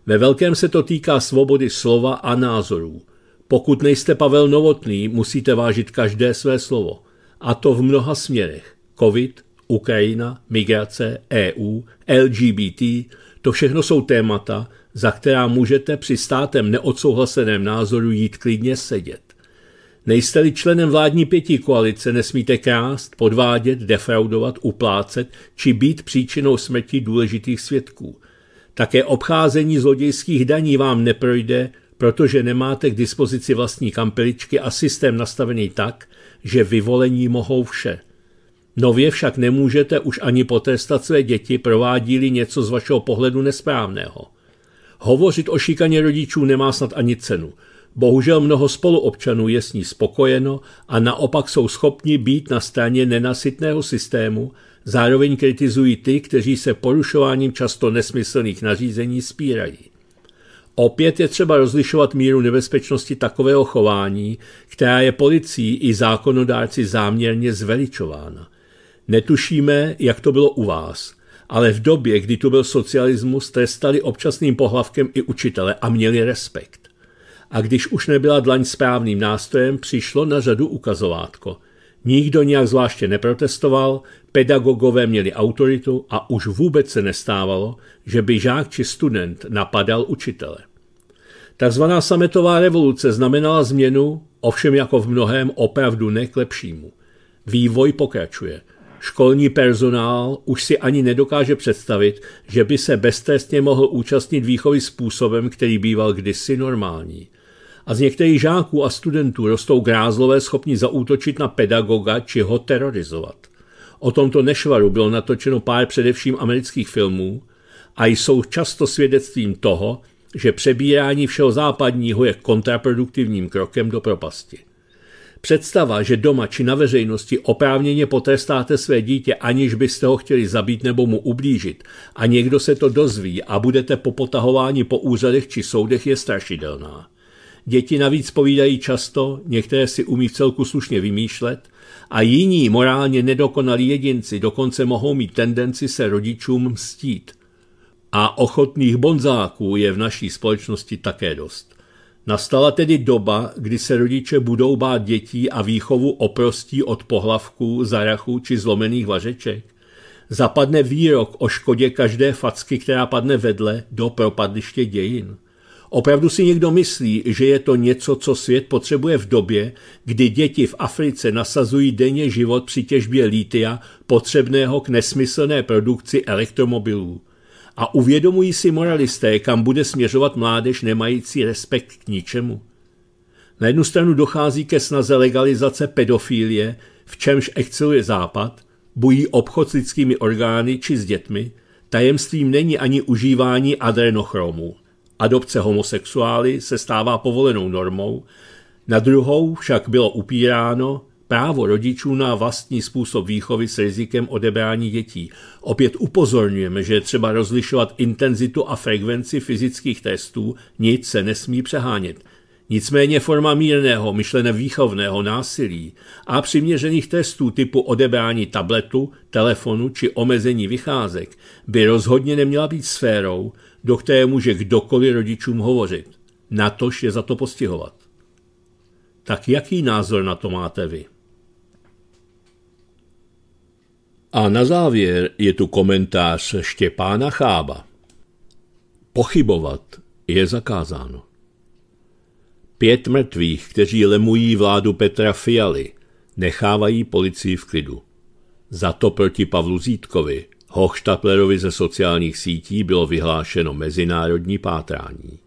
Ve velkém se to týká svobody slova a názorů. Pokud nejste Pavel Novotný, musíte vážit každé své slovo. A to v mnoha směrech. Covid, Ukrajina, migrace, EU, LGBT, to všechno jsou témata, za která můžete při státem neodsouhlaseném názoru jít klidně sedět. Nejste-li členem vládní pěti koalice, nesmíte krást, podvádět, defraudovat, uplácet či být příčinou smrti důležitých svědků. Také obcházení zlodějských daní vám neprojde, protože nemáte k dispozici vlastní kampeličky a systém nastavený tak, že vyvolení mohou vše. Nově však nemůžete už ani potrestat své děti, provádí-li něco z vašeho pohledu nesprávného. Hovořit o šikaně rodičů nemá snad ani cenu – Bohužel mnoho spoluobčanů je s ní spokojeno a naopak jsou schopni být na straně nenasytného systému, zároveň kritizují ty, kteří se porušováním často nesmyslných nařízení spírají. Opět je třeba rozlišovat míru nebezpečnosti takového chování, která je policií i zákonodárci záměrně zveličována. Netušíme, jak to bylo u vás, ale v době, kdy tu byl socialismus, trestali občasným pohlavkem i učitele a měli respekt a když už nebyla dlaň správným nástrojem, přišlo na řadu ukazovátko. Nikdo nijak zvláště neprotestoval, pedagogové měli autoritu a už vůbec se nestávalo, že by žák či student napadal učitele. Takzvaná sametová revoluce znamenala změnu, ovšem jako v mnohém opravdu ne k lepšímu. Vývoj pokračuje. Školní personál už si ani nedokáže představit, že by se beztrestně mohl účastnit výchovy způsobem, který býval kdysi normální – a z některých žáků a studentů rostou grázlové schopni zaútočit na pedagoga či ho terorizovat. O tomto nešvaru bylo natočeno pár především amerických filmů a jsou často svědectvím toho, že přebírání všeho západního je kontraproduktivním krokem do propasti. Představa, že doma či na veřejnosti oprávněně potrestáte své dítě, aniž byste ho chtěli zabít nebo mu ublížit, a někdo se to dozví a budete popotahováni po úřadech či soudech, je strašidelná. Děti navíc povídají často, některé si umí v celku slušně vymýšlet, a jiní morálně nedokonalí jedinci dokonce mohou mít tendenci se rodičům mstít. A ochotných bonzáků je v naší společnosti také dost. Nastala tedy doba, kdy se rodiče budou bát dětí a výchovu oprostí od pohlavků, zarachů či zlomených vařeček. Zapadne výrok o škodě každé facky, která padne vedle, do propadliště dějin. Opravdu si někdo myslí, že je to něco, co svět potřebuje v době, kdy děti v Africe nasazují denně život při těžbě lítia, potřebného k nesmyslné produkci elektromobilů. A uvědomují si moralisté, kam bude směřovat mládež nemající respekt k ničemu. Na jednu stranu dochází ke snaze legalizace pedofilie, v čemž exceluje Západ, bují obchod s lidskými orgány či s dětmi, tajemstvím není ani užívání adrenochromu – adopce homosexuály se stává povolenou normou, na druhou však bylo upíráno právo rodičů na vlastní způsob výchovy s rizikem odebrání dětí. Opět upozorňujeme, že je třeba rozlišovat intenzitu a frekvenci fyzických testů, nic se nesmí přehánět. Nicméně forma mírného, myšlené výchovného násilí a přiměřených testů typu odebrání tabletu, telefonu či omezení vycházek by rozhodně neměla být sférou, do které může kdokoliv rodičům hovořit. Na tož je za to postihovat. Tak jaký názor na to máte vy? A na závěr je tu komentář Štěpána Chába. Pochybovat je zakázáno. Pět mrtvých, kteří lemují vládu Petra Fialy, nechávají policii v klidu. Za to proti Pavlu Zítkovi, Hochstaplerovi ze sociálních sítí bylo vyhlášeno mezinárodní pátrání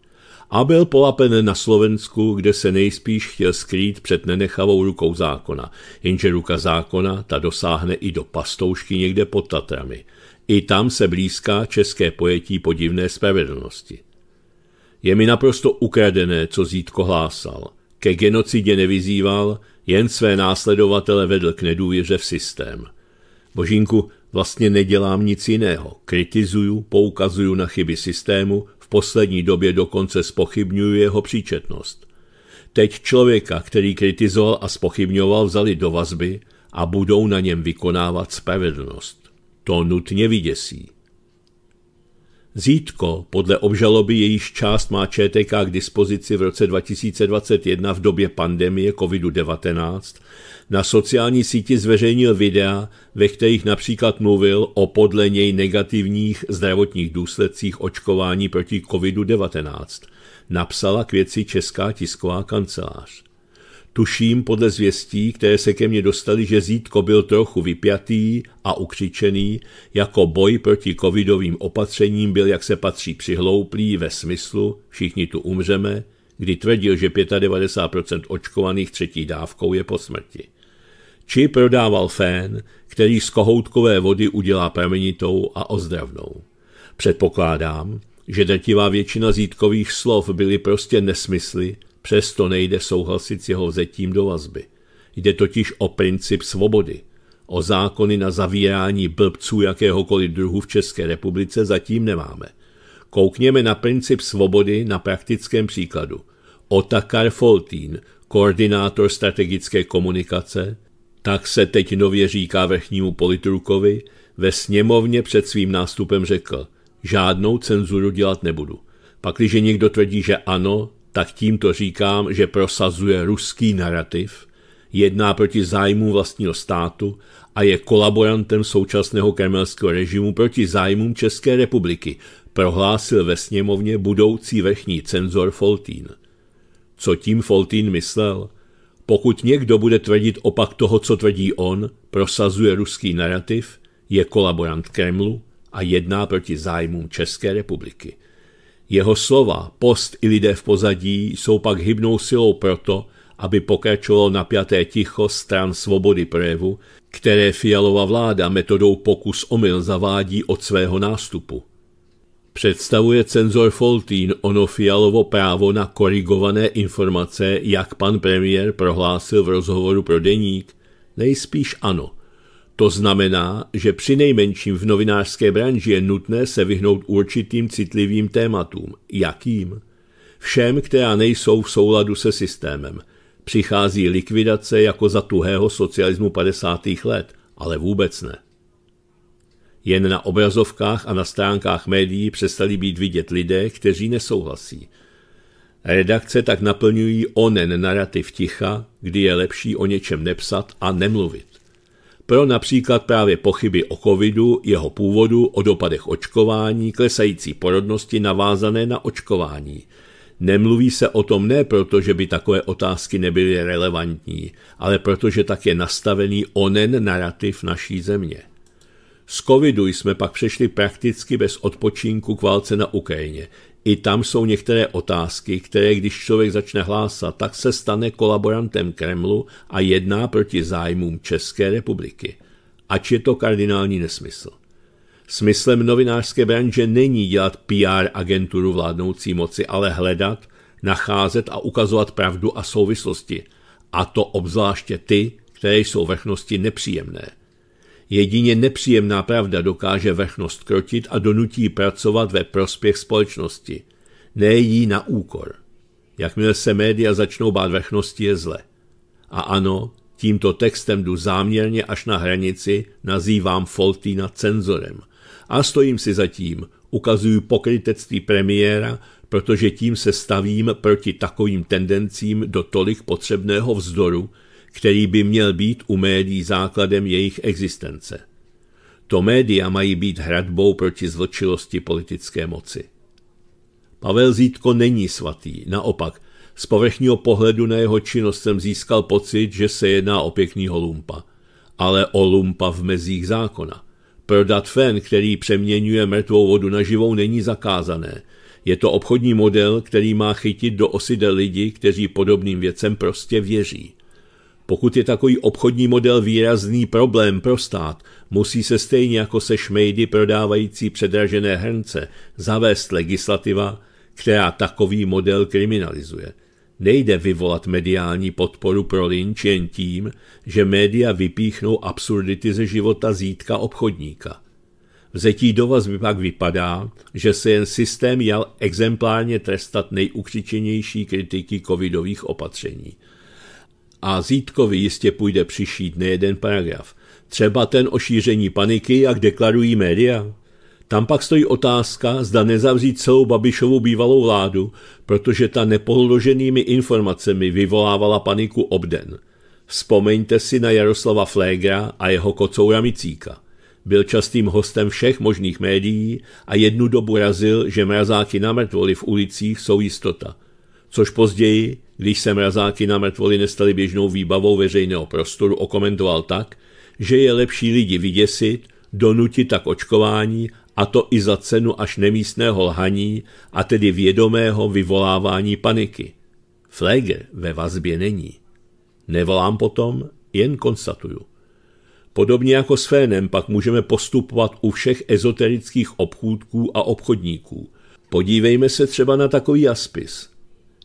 a byl polapen na Slovensku, kde se nejspíš chtěl skrýt před nenechavou rukou zákona, jenže ruka zákona ta dosáhne i do pastoušky někde pod Tatrami. I tam se blízká české pojetí podivné spravedlnosti. Je mi naprosto ukradené, co Zítko hlásal. Ke genocidě nevyzýval, jen své následovatele vedl k nedůvěře v systém. Božínku, Vlastně nedělám nic jiného. Kritizuju, poukazuju na chyby systému, v poslední době dokonce spochybňuju jeho příčetnost. Teď člověka, který kritizoval a spochybňoval, vzali do vazby a budou na něm vykonávat spravedlnost. To nutně vyděsí. Zítko, podle obžaloby jejíž část má ČTK k dispozici v roce 2021 v době pandemie COVID-19, na sociální síti zveřejnil videa, ve kterých například mluvil o podle něj negativních zdravotních důsledcích očkování proti COVID-19. Napsala k věci Česká tisková kancelář. Tuším podle zvěstí, které se ke mně dostali, že Zítko byl trochu vypjatý a ukřičený, jako boj proti covidovým opatřením byl, jak se patří, přihlouplý ve smyslu všichni tu umřeme, kdy tvrdil, že 95% očkovaných třetí dávkou je po smrti. Či prodával fén, který z kohoutkové vody udělá pramenitou a ozdravnou. Předpokládám, že drtivá většina zítkových slov byly prostě nesmysly, Přesto nejde souhlasit s jeho vzetím do vazby. Jde totiž o princip svobody. O zákony na zavírání blbců jakéhokoliv druhu v České republice zatím nemáme. Koukněme na princip svobody na praktickém příkladu. Otakar Foltín, koordinátor strategické komunikace, tak se teď nově říká vrchnímu politrukovi, ve sněmovně před svým nástupem řekl, žádnou cenzuru dělat nebudu. Pakliže někdo tvrdí, že ano, tak tímto říkám, že prosazuje ruský narrativ, jedná proti zájmům vlastního státu a je kolaborantem současného kremelského režimu proti zájmům České republiky, prohlásil ve sněmovně budoucí vrchní cenzor Foltín. Co tím Foltín myslel? Pokud někdo bude tvrdit opak toho, co tvrdí on, prosazuje ruský narrativ, je kolaborant Kremlu a jedná proti zájmům České republiky – jeho slova, post i lidé v pozadí jsou pak hybnou silou proto, aby pokračovalo napjaté ticho stran svobody projevu, které Fialová vláda metodou pokus omyl zavádí od svého nástupu. Představuje cenzor Foltín ono Fialovo právo na korigované informace, jak pan premiér prohlásil v rozhovoru pro deník? Nejspíš ano. To znamená, že při nejmenším v novinářské branži je nutné se vyhnout určitým citlivým tématům. Jakým? Všem, která nejsou v souladu se systémem. Přichází likvidace jako za tuhého socialismu 50. let, ale vůbec ne. Jen na obrazovkách a na stránkách médií přestali být vidět lidé, kteří nesouhlasí. Redakce tak naplňují onen narrativ ticha, kdy je lepší o něčem nepsat a nemluvit pro například právě pochyby o covidu, jeho původu, o dopadech očkování, klesající porodnosti navázané na očkování. Nemluví se o tom ne proto, že by takové otázky nebyly relevantní, ale protože tak je nastavený onen narrativ naší země. Z covidu jsme pak přešli prakticky bez odpočinku k válce na Ukrajině i tam jsou některé otázky, které když člověk začne hlásat, tak se stane kolaborantem Kremlu a jedná proti zájmům České republiky. Ač je to kardinální nesmysl. Smyslem novinářské branže není dělat PR agenturu vládnoucí moci, ale hledat, nacházet a ukazovat pravdu a souvislosti. A to obzvláště ty, které jsou vrchnosti nepříjemné – Jedině nepříjemná pravda dokáže vrchnost krotit a donutí pracovat ve prospěch společnosti, ne jí na úkor. Jakmile se média začnou bát vrchnosti, je zle. A ano, tímto textem jdu záměrně až na hranici, nazývám Foltina cenzorem. A stojím si zatím, ukazuju pokrytectví premiéra, protože tím se stavím proti takovým tendencím do tolik potřebného vzdoru, který by měl být u médií základem jejich existence. To média mají být hradbou proti zločilosti politické moci. Pavel Zítko není svatý, naopak, z povrchního pohledu na jeho činnost jsem získal pocit, že se jedná o pěknýho lumpa, ale o lumpa v mezích zákona. Prodat fen, který přeměňuje mrtvou vodu na živou, není zakázané. Je to obchodní model, který má chytit do osidel lidi, kteří podobným věcem prostě věří. Pokud je takový obchodní model výrazný problém pro stát, musí se stejně jako se šmejdy prodávající předražené hrnce zavést legislativa, která takový model kriminalizuje. Nejde vyvolat mediální podporu pro lynč jen tím, že média vypíchnou absurdity ze života zítka obchodníka. Vzetí do by pak vypadá, že se jen systém jal exemplárně trestat nejukřičenější kritiky covidových opatření – a Zítkovi jistě půjde přišít nejeden paragraf. Třeba ten o šíření paniky, jak deklarují média. Tam pak stojí otázka, zda nezavřít celou Babišovu bývalou vládu, protože ta nepohloženými informacemi vyvolávala paniku obden. Vzpomeňte si na Jaroslava Flégra a jeho kocoura Micíka. Byl častým hostem všech možných médií a jednu dobu razil, že mrazáky na mrtvoli v ulicích jsou jistota – což později, když se mrazáky na mrtvoli nestaly běžnou výbavou veřejného prostoru, okomentoval tak, že je lepší lidi vyděsit, donutit tak očkování a to i za cenu až nemístného lhaní a tedy vědomého vyvolávání paniky. Fleger ve vazbě není. Nevolám potom, jen konstatuju. Podobně jako s Fénem pak můžeme postupovat u všech ezoterických obchůdků a obchodníků. Podívejme se třeba na takový aspis.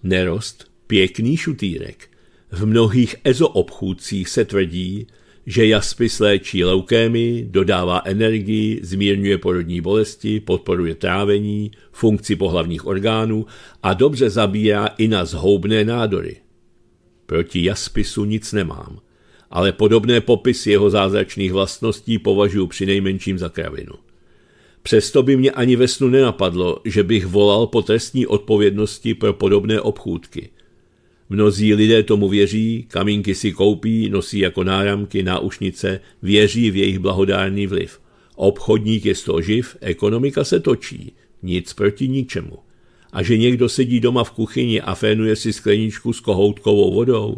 Nerost, pěkný šutýrek. V mnohých ezoobchůdcích se tvrdí, že jaspis léčí leukémy, dodává energii, zmírňuje porodní bolesti, podporuje trávení, funkci pohlavních orgánů a dobře zabírá i na zhoubné nádory. Proti jaspisu nic nemám, ale podobné popisy jeho zázračných vlastností považuji nejmenším za kravinu. Přesto by mě ani ve snu nenapadlo, že bych volal po trestní odpovědnosti pro podobné obchůdky. Mnozí lidé tomu věří, kamínky si koupí, nosí jako náramky, náušnice, věří v jejich blahodárný vliv. Obchodník je z toho živ, ekonomika se točí, nic proti ničemu. A že někdo sedí doma v kuchyni a fénuje si skleničku s kohoutkovou vodou?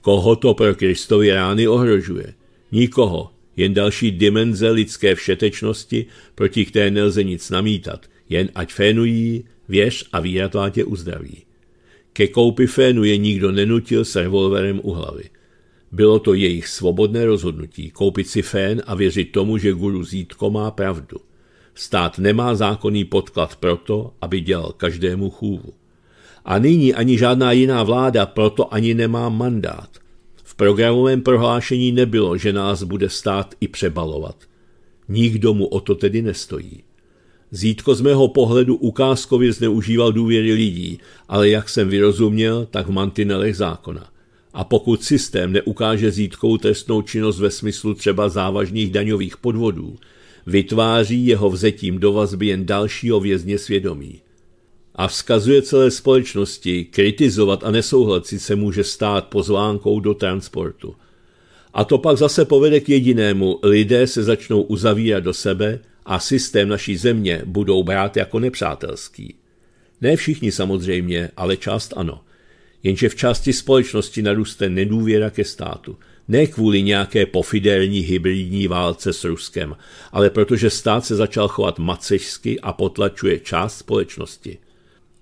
Koho to pro Kristovi rány ohrožuje? Nikoho, jen další dimenze lidské všetečnosti, proti které nelze nic namítat, jen ať fénují, věř a výratlá tě uzdraví. Ke koupi fénu je nikdo nenutil s revolverem u hlavy. Bylo to jejich svobodné rozhodnutí koupit si fén a věřit tomu, že guru Zítko má pravdu. Stát nemá zákonný podklad proto, aby dělal každému chůvu. A nyní ani žádná jiná vláda proto ani nemá mandát. V programovém prohlášení nebylo, že nás bude stát i přebalovat. Nikdo mu o to tedy nestojí. Zítko z mého pohledu ukázkově zneužíval důvěry lidí, ale jak jsem vyrozuměl, tak v mantinelech zákona. A pokud systém neukáže zítkou trestnou činnost ve smyslu třeba závažných daňových podvodů, vytváří jeho vzetím do vazby jen dalšího vězně svědomí a vzkazuje celé společnosti, kritizovat a nesouhlasit se může stát pozvánkou do transportu. A to pak zase povede k jedinému, lidé se začnou uzavírat do sebe a systém naší země budou brát jako nepřátelský. Ne všichni samozřejmě, ale část ano. Jenže v části společnosti narůste nedůvěra ke státu. Ne kvůli nějaké pofidelní hybridní válce s Ruskem, ale protože stát se začal chovat macešsky a potlačuje část společnosti.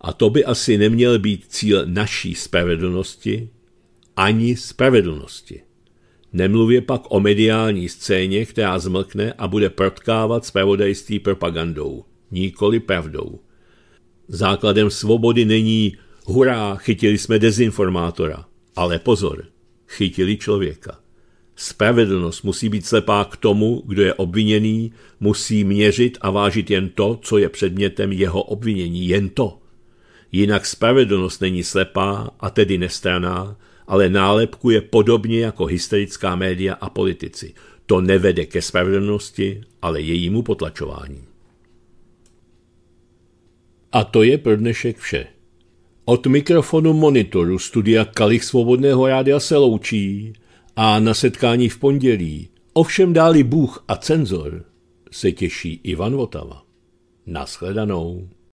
A to by asi neměl být cíl naší spravedlnosti, ani spravedlnosti. Nemluvě pak o mediální scéně, která zmlkne a bude protkávat spravodajství propagandou, nikoli pravdou. Základem svobody není hurá, chytili jsme dezinformátora. Ale pozor, chytili člověka. Spravedlnost musí být slepá k tomu, kdo je obviněný, musí měřit a vážit jen to, co je předmětem jeho obvinění, jen to. Jinak spravedlnost není slepá a tedy nestraná, ale je podobně jako hysterická média a politici. To nevede ke spravedlnosti, ale jejímu potlačování. A to je pro dnešek vše. Od mikrofonu monitoru studia Kalich Svobodného rádia se loučí a na setkání v pondělí, ovšem dáli Bůh a cenzor, se těší Ivan Votava. Naschledanou.